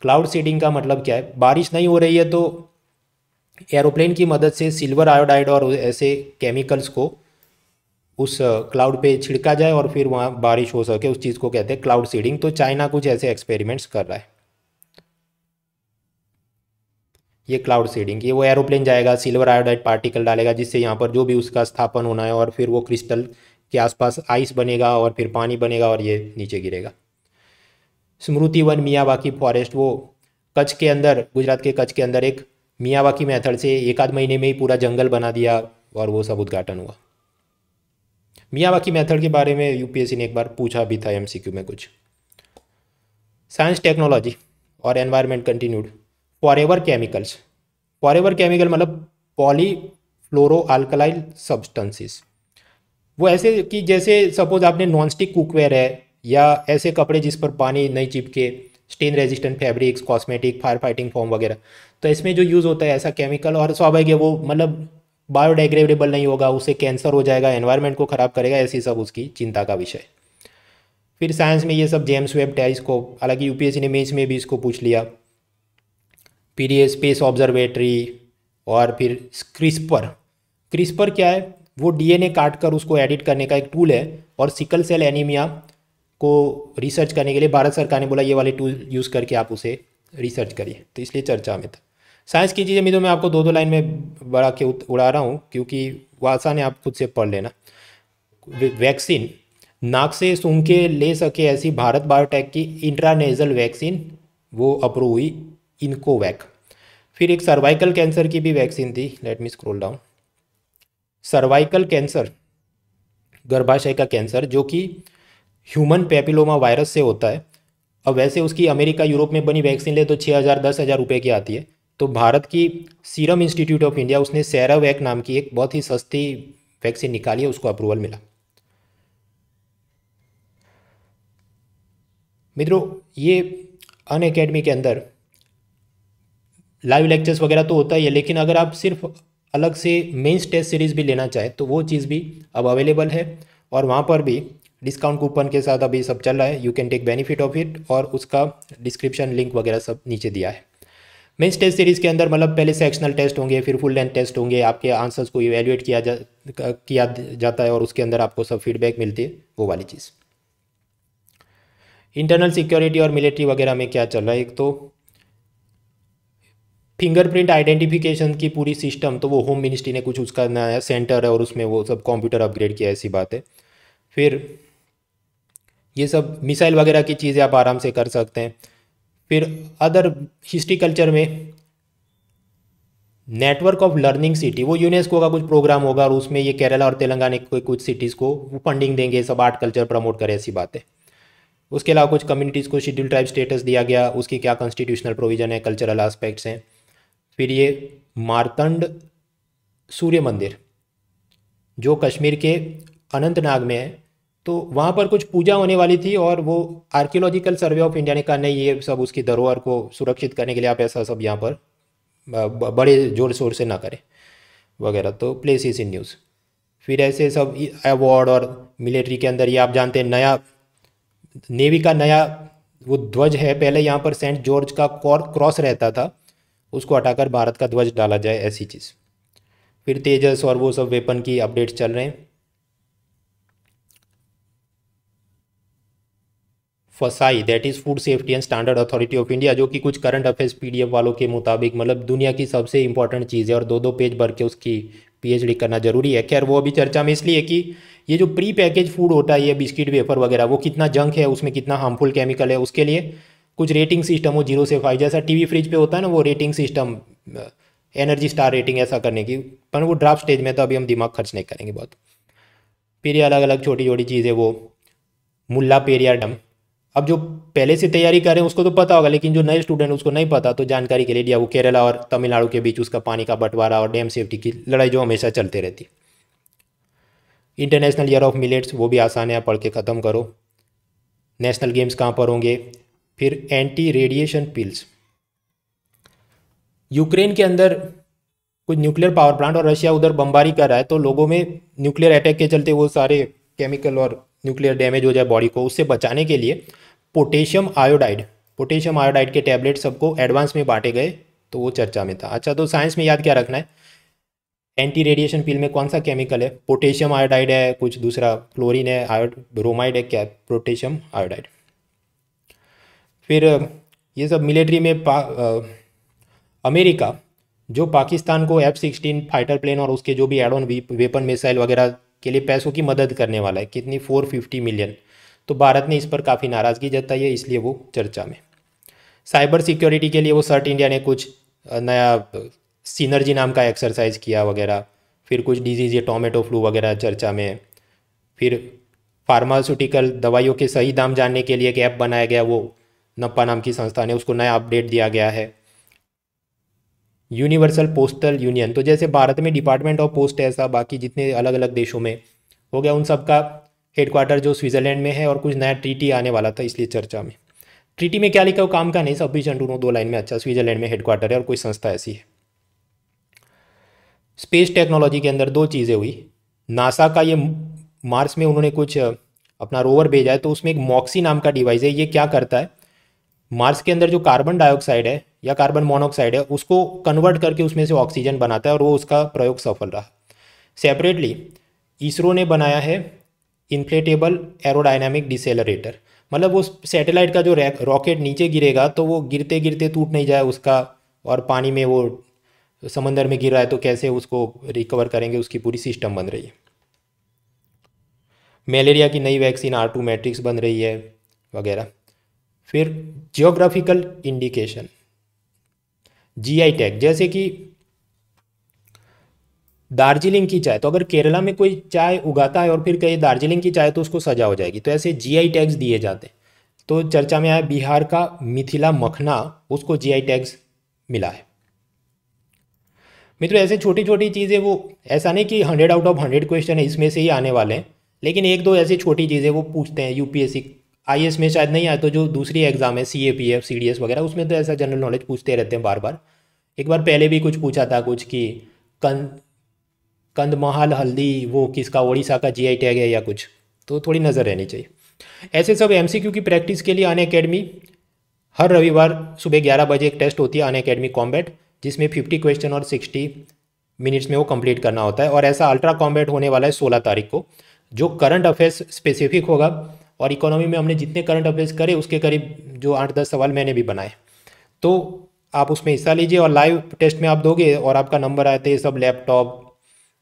[SPEAKER 1] क्लाउड सीडिंग का मतलब क्या है बारिश नहीं हो रही है तो एरोप्लेन की मदद से सिल्वर आयोडाइड और ऐसे केमिकल्स को उस क्लाउड पे छिड़का जाए और फिर वहाँ बारिश हो सके उस चीज़ को कहते हैं क्लाउड सीडिंग तो चाइना कुछ ऐसे एक्सपेरिमेंट्स कर रहा है ये क्लाउड सीडिंग ये वो एरोप्लेन जाएगा सिल्वर आयोडाइड पार्टिकल डालेगा जिससे यहाँ पर जो भी उसका स्थापन होना है और फिर वो क्रिस्टल के आसपास आइस बनेगा और फिर पानी बनेगा और ये नीचे गिरेगा स्मृति वन मियाँ फॉरेस्ट वो कच्छ के अंदर गुजरात के कच्छ के अंदर एक मियावा की मेथड से एक आध महीने में ही पूरा जंगल बना दिया और वो सब उद्घाटन हुआ मियावा की मेथड के बारे में यूपीएससी ने एक बार पूछा भी था एमसीक्यू में कुछ साइंस टेक्नोलॉजी और environment continued for ever chemicals for chemical मतलब पॉली फ्लोरो अल्कलाइल सब्सटेंसेस वो ऐसे कि जैसे सपोज आपने नॉन स्टिक कुकवेयर है या ऐसे कपड़े जिस पर पानी नहीं चिपके stain resistant fabrics cosmetic fire fighting foam वगैरह तो इसमें जो यूज़ होता है ऐसा केमिकल और स्वाभाविक है वो मतलब बायोडेग्रेडेबल नहीं होगा उसे कैंसर हो जाएगा एनवायरनमेंट को ख़राब करेगा ऐसी सब उसकी चिंता का विषय फिर साइंस में ये सब जेम्स वेब टेलीस्कोप हालांकि यूपीएससी ने मेन्स में भी इसको पूछ लिया फिर ये स्पेस ऑब्जर्वेटरी और फिर क्रिस्पर क्रिस्पर क्या है वो डीएनए काटकर उसको एडिट करने का एक टूल है और सिकल सेल एनीमिया को रिसर्च करने के लिए भारत सरकार ने बोला ये वाले टूल यूज़ करके आप उसे रिसर्च करिए तो इसलिए चर्चा में था साइंस की चीज़ें मित्रों मैं आपको दो दो लाइन में बढ़ा के उड़ा रहा हूँ क्योंकि वो आसान है आप खुद से पढ़ लेना वैक्सीन नाक से सूं के ले सके ऐसी भारत बायोटेक की इंट्रानेजल वैक्सीन वो अप्रूव हुई इनकोवैक फिर एक सर्वाइकल कैंसर की भी वैक्सीन थी let me scroll down cervical cancer गर्भाशय का कैंसर जो कि ह्यूमन पेपिलोमा वायरस से होता है अब वैसे उसकी अमेरिका यूरोप में बनी वैक्सीन ले तो छः हज़ार दस हज़ार रुपये की आती है तो भारत की सीरम इंस्टीट्यूट ऑफ इंडिया उसने सैरावैक नाम की एक बहुत ही सस्ती वैक्सीन निकाली है उसको अप्रूवल मिला मित्रों ये अन अकेडमी के अंदर लाइव लेक्चर्स वगैरह तो होता ही है लेकिन अगर आप सिर्फ अलग से मेन्स टेस्ट सीरीज़ भी लेना चाहें तो वो चीज़ भी अब अवेलेबल है और वहाँ पर भी डिस्काउंट कूपन के साथ अभी सब चल रहा है you can take benefit of it और उसका डिस्क्रिप्शन लिंक वगैरह सब नीचे दिया है मेन्स टेस्ट सीरीज़ के अंदर मतलब पहले सेक्शनल टेस्ट होंगे फिर फुल लेंथ टेस्ट होंगे आपके आंसर्स को इवेल्युएट किया जा किया जाता है और उसके अंदर आपको सब फीडबैक मिलती है वो वाली चीज़ इंटरनल सिक्योरिटी और मिलिट्री वगैरह में क्या चल रहा है एक तो फिंगरप्रिंट आइडेंटिफिकेशन की पूरी सिस्टम तो वो होम मिनिस्ट्री ने कुछ उसका नया सेंटर है और उसमें वो सब कंप्यूटर अपग्रेड किया ऐसी बात है फिर ये सब मिसाइल वगैरह की चीज़ें आप आराम से कर सकते हैं फिर अदर हिस्ट्री कल्चर में नेटवर्क ऑफ लर्निंग सिटी वो यूनेस्को का कुछ प्रोग्राम होगा और उसमें ये केरला और तेलंगाना के कुछ सिटीज़ को फंडिंग देंगे सब आर्ट कल्चर प्रमोट करें ऐसी बात है उसके अलावा कुछ कम्युनिटीज़ को शेड्यूल ट्राइब स्टेटस दिया गया उसकी क्या कॉन्स्टिट्यूशनल प्रोविज़न है कल्चरल आस्पेक्ट्स हैं फिर ये मारतंड सूर्य मंदिर जो कश्मीर के अनंतनाग में है तो वहाँ पर कुछ पूजा होने वाली थी और वो आर्कियोलॉजिकल सर्वे ऑफ इंडिया ने कहा नहीं ये सब उसकी धरोहर को सुरक्षित करने के लिए आप ऐसा सब यहाँ पर बड़े जोर शोर से ना करें वगैरह तो प्लेस इज इन न्यूज़ फिर ऐसे सब अवार्ड और मिलिट्री के अंदर ये आप जानते हैं नया नेवी का नया वो ध्वज है पहले यहाँ पर सेंट जॉर्ज का क्रॉस रहता था उसको हटाकर भारत का ध्वज डाला जाए ऐसी चीज़ फिर तेजस और वो सब वेपन की अपडेट्स चल रहे हैं FSSAI that is food safety and standard authority of India जो कि कुछ करंट अफेयर्स पीडीएफ वालों के मुताबिक मतलब दुनिया की सबसे इंपॉर्टेंट चीज़ है और दो दो पेज भर के उसकी पीएचडी करना जरूरी है खैर वो अभी चर्चा में इसलिए कि ये जो प्री पैकेज फूड होता है ये बिस्किट वेफर वगैरह वो कितना जंक है उसमें कितना हार्मफुल केमिकल है उसके लिए कुछ रेटिंग सिस्टम हो जीरो से फाइव जैसा टीवी फ्रिज पे होता है ना वो rating system energy star rating ऐसा करने की पर वो ड्राफ्ट स्टेज में तो अभी हम दिमाग खर्च नहीं करेंगे बहुत फिर ये अलग अलग छोटी छोटी चीज़ें वो मुल्ला पेरिया डम अब जो पहले से तैयारी कर रहे हैं उसको तो पता होगा लेकिन जो नए स्टूडेंट उसको नहीं पता तो जानकारी के लिए दिया वो केरला और तमिलनाडु के बीच उसका पानी का बंटवारा और डैम सेफ्टी की लड़ाई जो हमेशा चलते रहती है इंटरनेशनल ईयर ऑफ मिलेट्स वो भी आसान है पढ़ के ख़त्म करो नेशनल गेम्स कहाँ पर होंगे फिर एंटी रेडिएशन पिल्स यूक्रेन के अंदर कुछ न्यूक्लियर पावर प्लांट और रशिया उधर बमबारी कर रहा है तो लोगों में न्यूक्लियर अटैक के चलते वो सारे केमिकल और न्यूक्लियर डैमेज हो जाए बॉडी को उससे बचाने के लिए पोटेशियम आयोडाइड पोटेशियम आयोडाइड के टैबलेट सबको एडवांस में बांटे गए तो वो चर्चा में था अच्छा तो साइंस में याद क्या रखना है एंटी रेडिएशन पिल में कौन सा केमिकल है पोटेशियम आयोडाइड है कुछ दूसरा क्लोरीन है आयोड ब्रोमाइड है क्या पोटेशियम आयोडाइड फिर ये सब मिलिट्री में पा, आ, अमेरिका जो पाकिस्तान को एफ सिक्सटीन फाइटर प्लेन और उसके जो भी एड ऑन वेपन मिसाइल वगैरह के लिए पैसों की मदद करने वाला है कितनी फोर फिफ्टी मिलियन तो भारत ने इस पर काफ़ी नाराज़गी जताई है इसलिए वो चर्चा में साइबर सिक्योरिटी के लिए वो सर्ट इंडिया ने कुछ नया सीनर्जी नाम का एक्सरसाइज किया वगैरह फिर कुछ डिजीज़ ये टोमेटो फ्लू वगैरह चर्चा में फिर फार्मास्यूटिकल दवाइयों के सही दाम जानने के लिए एक ऐप बनाया गया वो नप्पा नाम की संस्था ने उसको नया अपडेट दिया गया है यूनिवर्सल पोस्टल यूनियन तो जैसे भारत में डिपार्टमेंट ऑफ पोस्ट ऐसा बाकी जितने अलग अलग देशों में हो गया उन सब का हेडक्वार्टर जो स्विट्ज़रलैंड में है और कुछ नया ट्रीटी आने वाला था इसलिए चर्चा में ट्रीटी में क्या लिखा हो काम का नहीं सब भी चंडू दो लाइन में अच्छा स्विट्ज़रलैंड में हेडक्वार्टर है और कोई संस्था ऐसी है स्पेस टेक्नोलॉजी के अंदर दो चीज़ें हुई नासा का ये मार्स में उन्होंने कुछ अपना रोवर भेजा है तो उसमें एक मॉक्सी नाम का डिवाइस है ये क्या करता है मार्स के अंदर जो कार्बन डाइऑक्साइड है या कार्बन मोनोऑक्साइड है उसको कन्वर्ट करके उसमें से ऑक्सीजन बनाता है और वो उसका प्रयोग सफल रहा सेपरेटली इसरो ने बनाया है इन्फ्लेटेबल एरोडाइनामिक डिसेलरेटर मतलब वो सैटेलाइट का जो रॉकेट नीचे गिरेगा तो वो गिरते गिरते टूट नहीं जाए उसका और पानी में वो समंदर में गिर रहा है तो कैसे उसको रिकवर करेंगे उसकी पूरी सिस्टम बन रही है मलेरिया की नई वैक्सीन आर टू मैट्रिक्स बन रही है वगैरह फिर जियोग्राफिकल इंडिकेशन जीआई टैग जैसे कि दार्जिलिंग की चाय तो अगर केरला में कोई चाय उगाता है और फिर कहे दार्जिलिंग की चाय तो उसको सजा हो जाएगी तो ऐसे जीआई टैग्स दिए जाते हैं तो चर्चा में आया बिहार का मिथिला मखना उसको जीआई टैग्स मिला है मित्रों ऐसे छोटी छोटी चीज़ें वो ऐसा नहीं कि hundred out of hundred question है इसमें से ही आने वाले हैं लेकिन एक दो ऐसी छोटी चीज़ें वो पूछते हैं यूपीएससी आईएएस में शायद नहीं आए तो जो दूसरी एग्जाम है C A P F C D S वगैरह उसमें तो ऐसा जनरल नॉलेज पूछते रहते हैं बार बार एक बार पहले भी कुछ पूछा था कुछ कि कं महाल हल्दी वो किसका ओडिशा का जीआई टैग है या कुछ तो थोड़ी नज़र रहनी चाहिए ऐसे सब एमसीक्यू की प्रैक्टिस के लिए अन अकेडमी हर रविवार सुबह ग्यारह बजे एक टेस्ट होती है अन अकेडमी कॉम्बैट जिसमें फिफ्टी क्वेश्चन और सिक्सटी मिनट्स में वो कंप्लीट करना होता है और ऐसा अल्ट्रा कॉम्बैट होने वाला है सोलह तारीख को जो करंट अफेयर्स स्पेसिफिक होगा और इकोनॉमी में हमने जितने करंट अफेयर्स करे उसके करीब जो आठ दस सवाल मैंने भी बनाए तो आप उसमें हिस्सा लीजिए और लाइव टेस्ट में आप दोगे और आपका नंबर आते तो ये सब लैपटॉप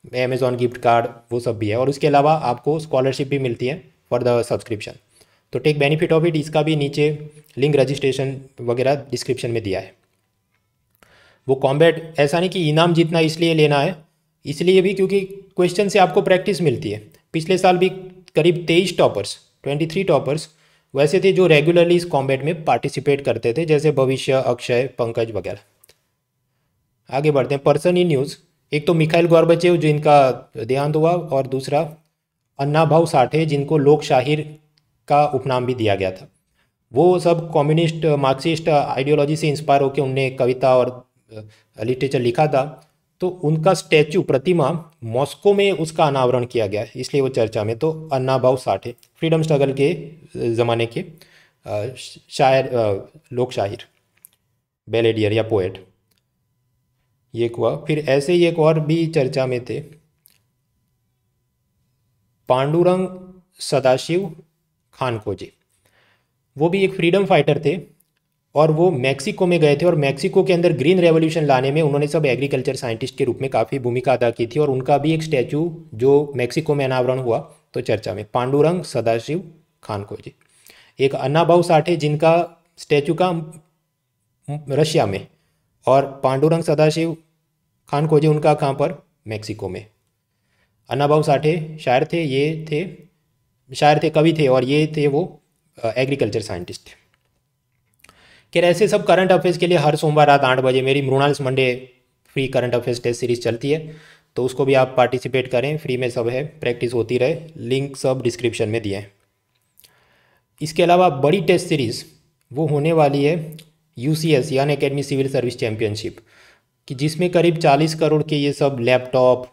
[SPEAKER 1] अमेज़ॉन गिफ्ट कार्ड वो सब भी है और उसके अलावा आपको स्कॉलरशिप भी मिलती है फॉर द सब्सक्रिप्शन तो टेक बेनिफिट ऑफ इट इसका भी नीचे लिंक रजिस्ट्रेशन वगैरह डिस्क्रिप्शन में दिया है वो कॉम्बैट ऐसा नहीं कि इनाम जीतना इसलिए लेना है इसलिए भी क्योंकि क्वेश्चन से आपको प्रैक्टिस मिलती है पिछले साल भी करीब तेईस टॉपर्स ट्वेंटी थ्री टॉपर्स वैसे थे जो रेगुलरली इस कॉम्बैट में पार्टिसिपेट करते थे जैसे भविष्य अक्षय पंकज वगैरह आगे बढ़ते हैं पर्सन इन न्यूज़ एक तो मिखाइल गौरबचेव जो इनका देहांत हुआ और दूसरा अन्ना भाव साठे जिनको लोक शाहिर का उपनाम भी दिया गया था वो सब कम्युनिस्ट मार्क्सिस्ट आइडियोलॉजी से इंस्पायर होकर उनने कविता और लिटरेचर लिखा था तो उनका स्टैचू प्रतिमा मॉस्को में उसका अनावरण किया गया इसलिए वो चर्चा में तो अन्ना भाव साठे फ्रीडम स्ट्रगल के ज़माने के शायर लोक शाहिर बेलेडियर या पोएट ये एक हुआ फिर ऐसे ही एक और भी चर्चा में थे पांडुरंग सदाशिव खानकोजी वो भी एक फ्रीडम फाइटर थे और वो मैक्सिको में गए थे और मैक्सिको के अंदर ग्रीन रेवोल्यूशन लाने में उन्होंने सब एग्रीकल्चर साइंटिस्ट के रूप में काफ़ी भूमिका अदा की थी और उनका भी एक स्टैचू जो मैक्सिको में अनावरण हुआ तो चर्चा में पांडुरंग सदाशिव जी एक भाऊ साठे जिनका स्टैचू का हम्म, रशिया में और पांडुरंग सदाशिव खान खोजे उनका कहाँ पर मैक्सिको में अन्नाभाव साठे शायर थे ये थे शायर थे कवि थे और ये थे वो एग्रीकल्चर साइंटिस्ट कि ऐसे सब करंट अफेयर्स के लिए हर सोमवार रात आठ बजे मेरी Mrinal's Monday free current affairs test series चलती है तो उसको भी आप पार्टिसिपेट करें फ्री में सब है प्रैक्टिस होती रहे लिंक सब डिस्क्रिप्शन में दिए हैं इसके अलावा बड़ी टेस्ट सीरीज़ वो होने वाली है U C S Unacademy civil service championship कि जिसमें करीब चालीस करोड़ के ये सब लैपटॉप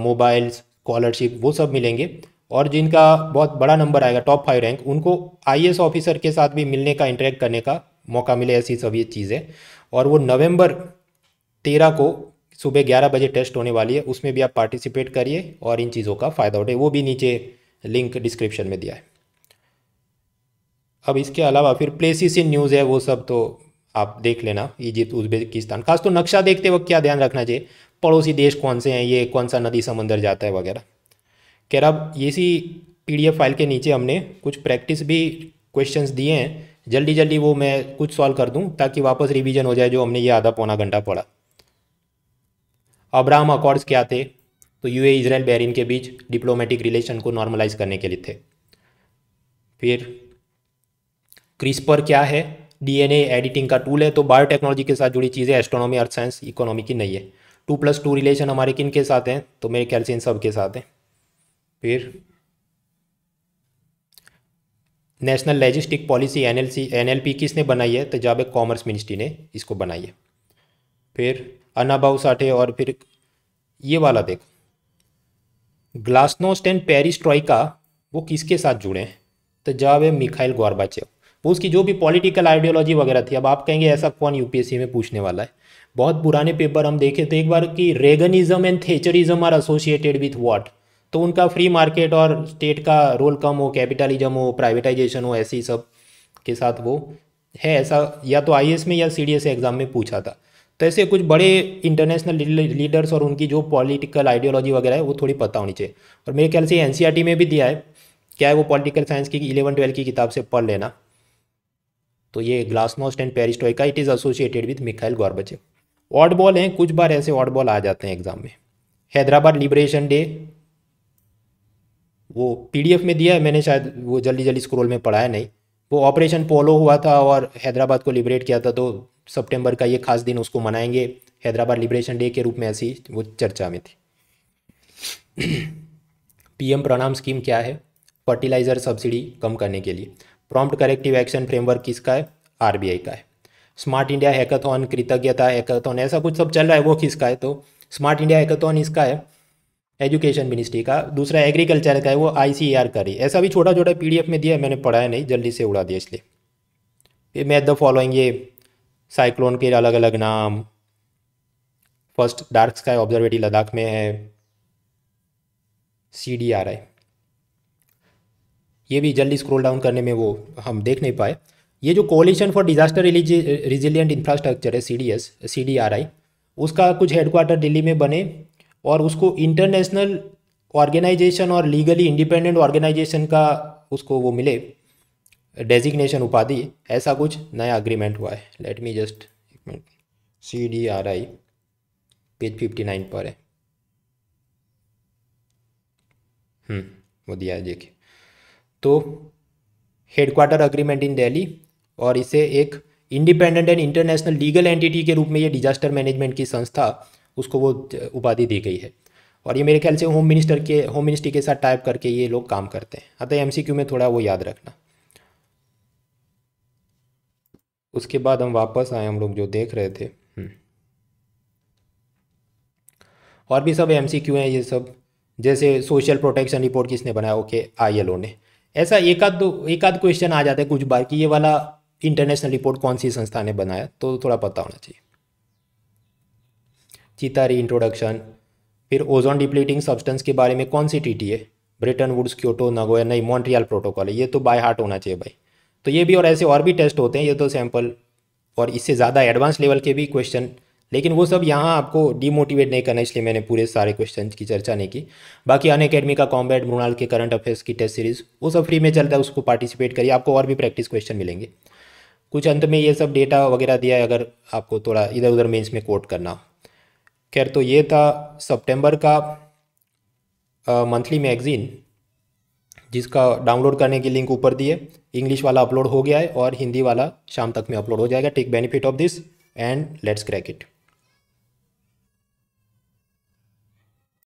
[SPEAKER 1] मोबाइल्स स्कॉलरशिप वो सब मिलेंगे और जिनका बहुत बड़ा नंबर आएगा टॉप फाइव रैंक उनको एस ऑफिसर के साथ भी मिलने का इंटरेक्ट करने का मौका मिले ऐसी सब ये चीज़ें और वो नवंबर तेरह को सुबह ग्यारह बजे टेस्ट होने वाली है उसमें भी आप पार्टिसिपेट करिए और इन चीज़ों का फ़ायदा उठे वो भी नीचे लिंक डिस्क्रिप्शन में दिया है अब इसके अलावा फिर प्लेसिस इन न्यूज़ है वो सब तो आप देख लेना इजिप्त उज्बेकिस्तान खास तो नक्शा देखते वक्त क्या ध्यान रखना चाहिए पड़ोसी देश कौन से हैं ये कौन सा नदी समंदर जाता है वगैरह कह रहा इसी एफ फाइल के नीचे हमने कुछ प्रैक्टिस भी क्वेश्चंस दिए हैं जल्दी जल्दी वो मैं कुछ सॉल्व कर दूं ताकि वापस रिवीजन हो जाए जो हमने ये आधा पौना घंटा पढ़ा अब्राहम अकॉर्ड्स क्या थे तो ए इसराइल बहरीन के बीच डिप्लोमेटिक रिलेशन को नॉर्मलाइज करने के लिए थे फिर क्रिस्पर क्या है डीएनए एडिटिंग का टूल है तो बायोटेक्नोलॉजी के साथ जुड़ी चीज़ें एस्ट्रोनॉमी अर्थ साइंस इकोनॉमी की नहीं है टू प्लस टू रिलेशन हमारे किन के साथ हैं तो मेरे ख्याल से इन सब के साथ हैं फिर national logistic policy NLC NLP किसने बनाई है तो जाबे कॉमर्स मिनिस्ट्री ने इसको बनाई है फिर अनाबाऊ साठे और फिर ये वाला देखो ग्लासनोस्ट एंड पेरिस का वो किसके साथ जुड़े हैं तो जवाब है मिखाइल गौरबाचेव वो उसकी जो भी पॉलिटिकल आइडियोलॉजी वगैरह थी अब आप कहेंगे ऐसा कौन यूपीएससी में पूछने वाला है बहुत पुराने पेपर हम देखे थे एक बार कि Reaganism and Thatcherism are associated with what तो उनका फ्री मार्केट और स्टेट का रोल कम हो कैपिटलिज्म हो प्राइवेटाइजेशन हो ऐसी सब के साथ वो है ऐसा या तो आई में या सी एग्ज़ाम में पूछा था तो ऐसे कुछ बड़े इंटरनेशनल लीडर्स और उनकी जो पॉलिटिकल आइडियोलॉजी वगैरह है वो थोड़ी पता होनी चाहिए और मेरे ख्याल से एन e में भी दिया है क्या है वो पॉलिटिकल साइंस की इलेवन ट्वेल्व की किताब से पढ़ लेना तो ये glasnost and perestroika it is associated with Mikhail Gorbachev ऑड बॉल हैं कुछ बार ऐसे ऑड बॉल आ जाते हैं एग्जाम में हैदराबाद लिबरेशन डे वो पीडीएफ में दिया है मैंने शायद वो जल्दी जल्दी स्क्रोल में पढ़ाया नहीं वो ऑपरेशन पोलो हुआ था और हैदराबाद को लिबरेट किया था तो सितंबर का ये खास दिन उसको मनाएंगे हैदराबाद लिबरेशन डे के रूप में ऐसी वो चर्चा में थी [clears throat] पीएम प्रणाम स्कीम क्या है फर्टिलाइज़र सब्सिडी कम करने के लिए प्रॉम्प्ट करेक्टिव एक्शन फ्रेमवर्क किसका है आरबीआई का है स्मार्ट इंडिया हैकाथॉन कृतज्ञता हैकाथॉन ऐसा कुछ सब चल रहा है वो किसका है तो स्मार्ट इंडिया हैकाथॉन इसका है एजुकेशन मिनिस्ट्री का दूसरा एग्रीकल्चर का है वो आई सी आर करी ऐसा भी छोटा छोटा पी डी एफ में दिया मैंने पढ़ाया नहीं जल्दी से उड़ा दिया इसलिए मैथ द फॉलोइंग ये साइक्लोन के अलग अलग नाम first dark sky observatory Ladakh में है सी डी आर आई ये भी जल्दी स्क्रोल डाउन करने में वो हम देख नहीं पाए ये जो coalition for disaster resilient infrastructure है C D S C D R I उसका कुछ हेडक्वार्टर दिल्ली में बने और उसको इंटरनेशनल ऑर्गेनाइजेशन और लीगली इंडिपेंडेंट ऑर्गेनाइजेशन का उसको वो मिले डेजिग्नेशन उपाधि ऐसा कुछ नया अग्रीमेंट हुआ है लेट मी जस्ट एक minute C D R I page fifty nine पर है हम्म, वो दिया है देखिए तो हेडक्वार्टर अग्रीमेंट इन दिल्ली और इसे एक independent and international legal entity के रूप में ये डिजास्टर मैनेजमेंट की संस्था उसको वो उपाधि दी गई है और ये मेरे ख्याल से होम मिनिस्टर के होम मिनिस्ट्री के साथ टाइप करके ये लोग काम करते हैं अतः क्यू में थोड़ा वो याद रखना उसके बाद हम वापस आए हम लोग जो देख रहे थे हम्म। और भी सब एम सी क्यू हैं ये सब जैसे सोशल प्रोटेक्शन रिपोर्ट किसने बनाया ओके आई एल ओ ने ऐसा एक आध दो एक आध क्वेश्चन आ जाता है कुछ बार कि ये वाला इंटरनेशनल रिपोर्ट कौन सी संस्था ने बनाया तो थोड़ा पता होना चाहिए चीता री इंट्रोडक्शन फिर ओजोन डिप्लीटिंग सब्सटेंस के बारे में कौन सी टीटी है ब्रिटन वुड्स क्योटो नगोया नहीं मॉन्ट्रियल प्रोटोकॉल है ये तो बाय हार्ट होना चाहिए भाई तो ये भी और ऐसे और भी टेस्ट होते हैं ये तो सैम्पल और इससे ज़्यादा एडवांस लेवल के भी क्वेश्चन लेकिन वो सब यहाँ आपको डीमोटिवेट नहीं करना इसलिए मैंने पूरे सारे क्वेश्चन की चर्चा नहीं की बाकी अन अकेडमी का कॉम्बैट मृणाल के करंट अफेयर्स की टेस्ट सीरीज़ वो सब फ्री में चलता है उसको पार्टिसिपेट करिए आपको और भी प्रैक्टिस क्वेश्चन मिलेंगे कुछ अंत में ये सब डेटा वगैरह दिया है अगर आपको थोड़ा इधर उधर में में कोट करना खैर तो ये था सप्टेम्बर का मंथली मैगज़ीन जिसका डाउनलोड करने की लिंक ऊपर दिए इंग्लिश वाला अपलोड हो गया है और हिंदी वाला शाम तक में अपलोड हो जाएगा take benefit of this and let's crack it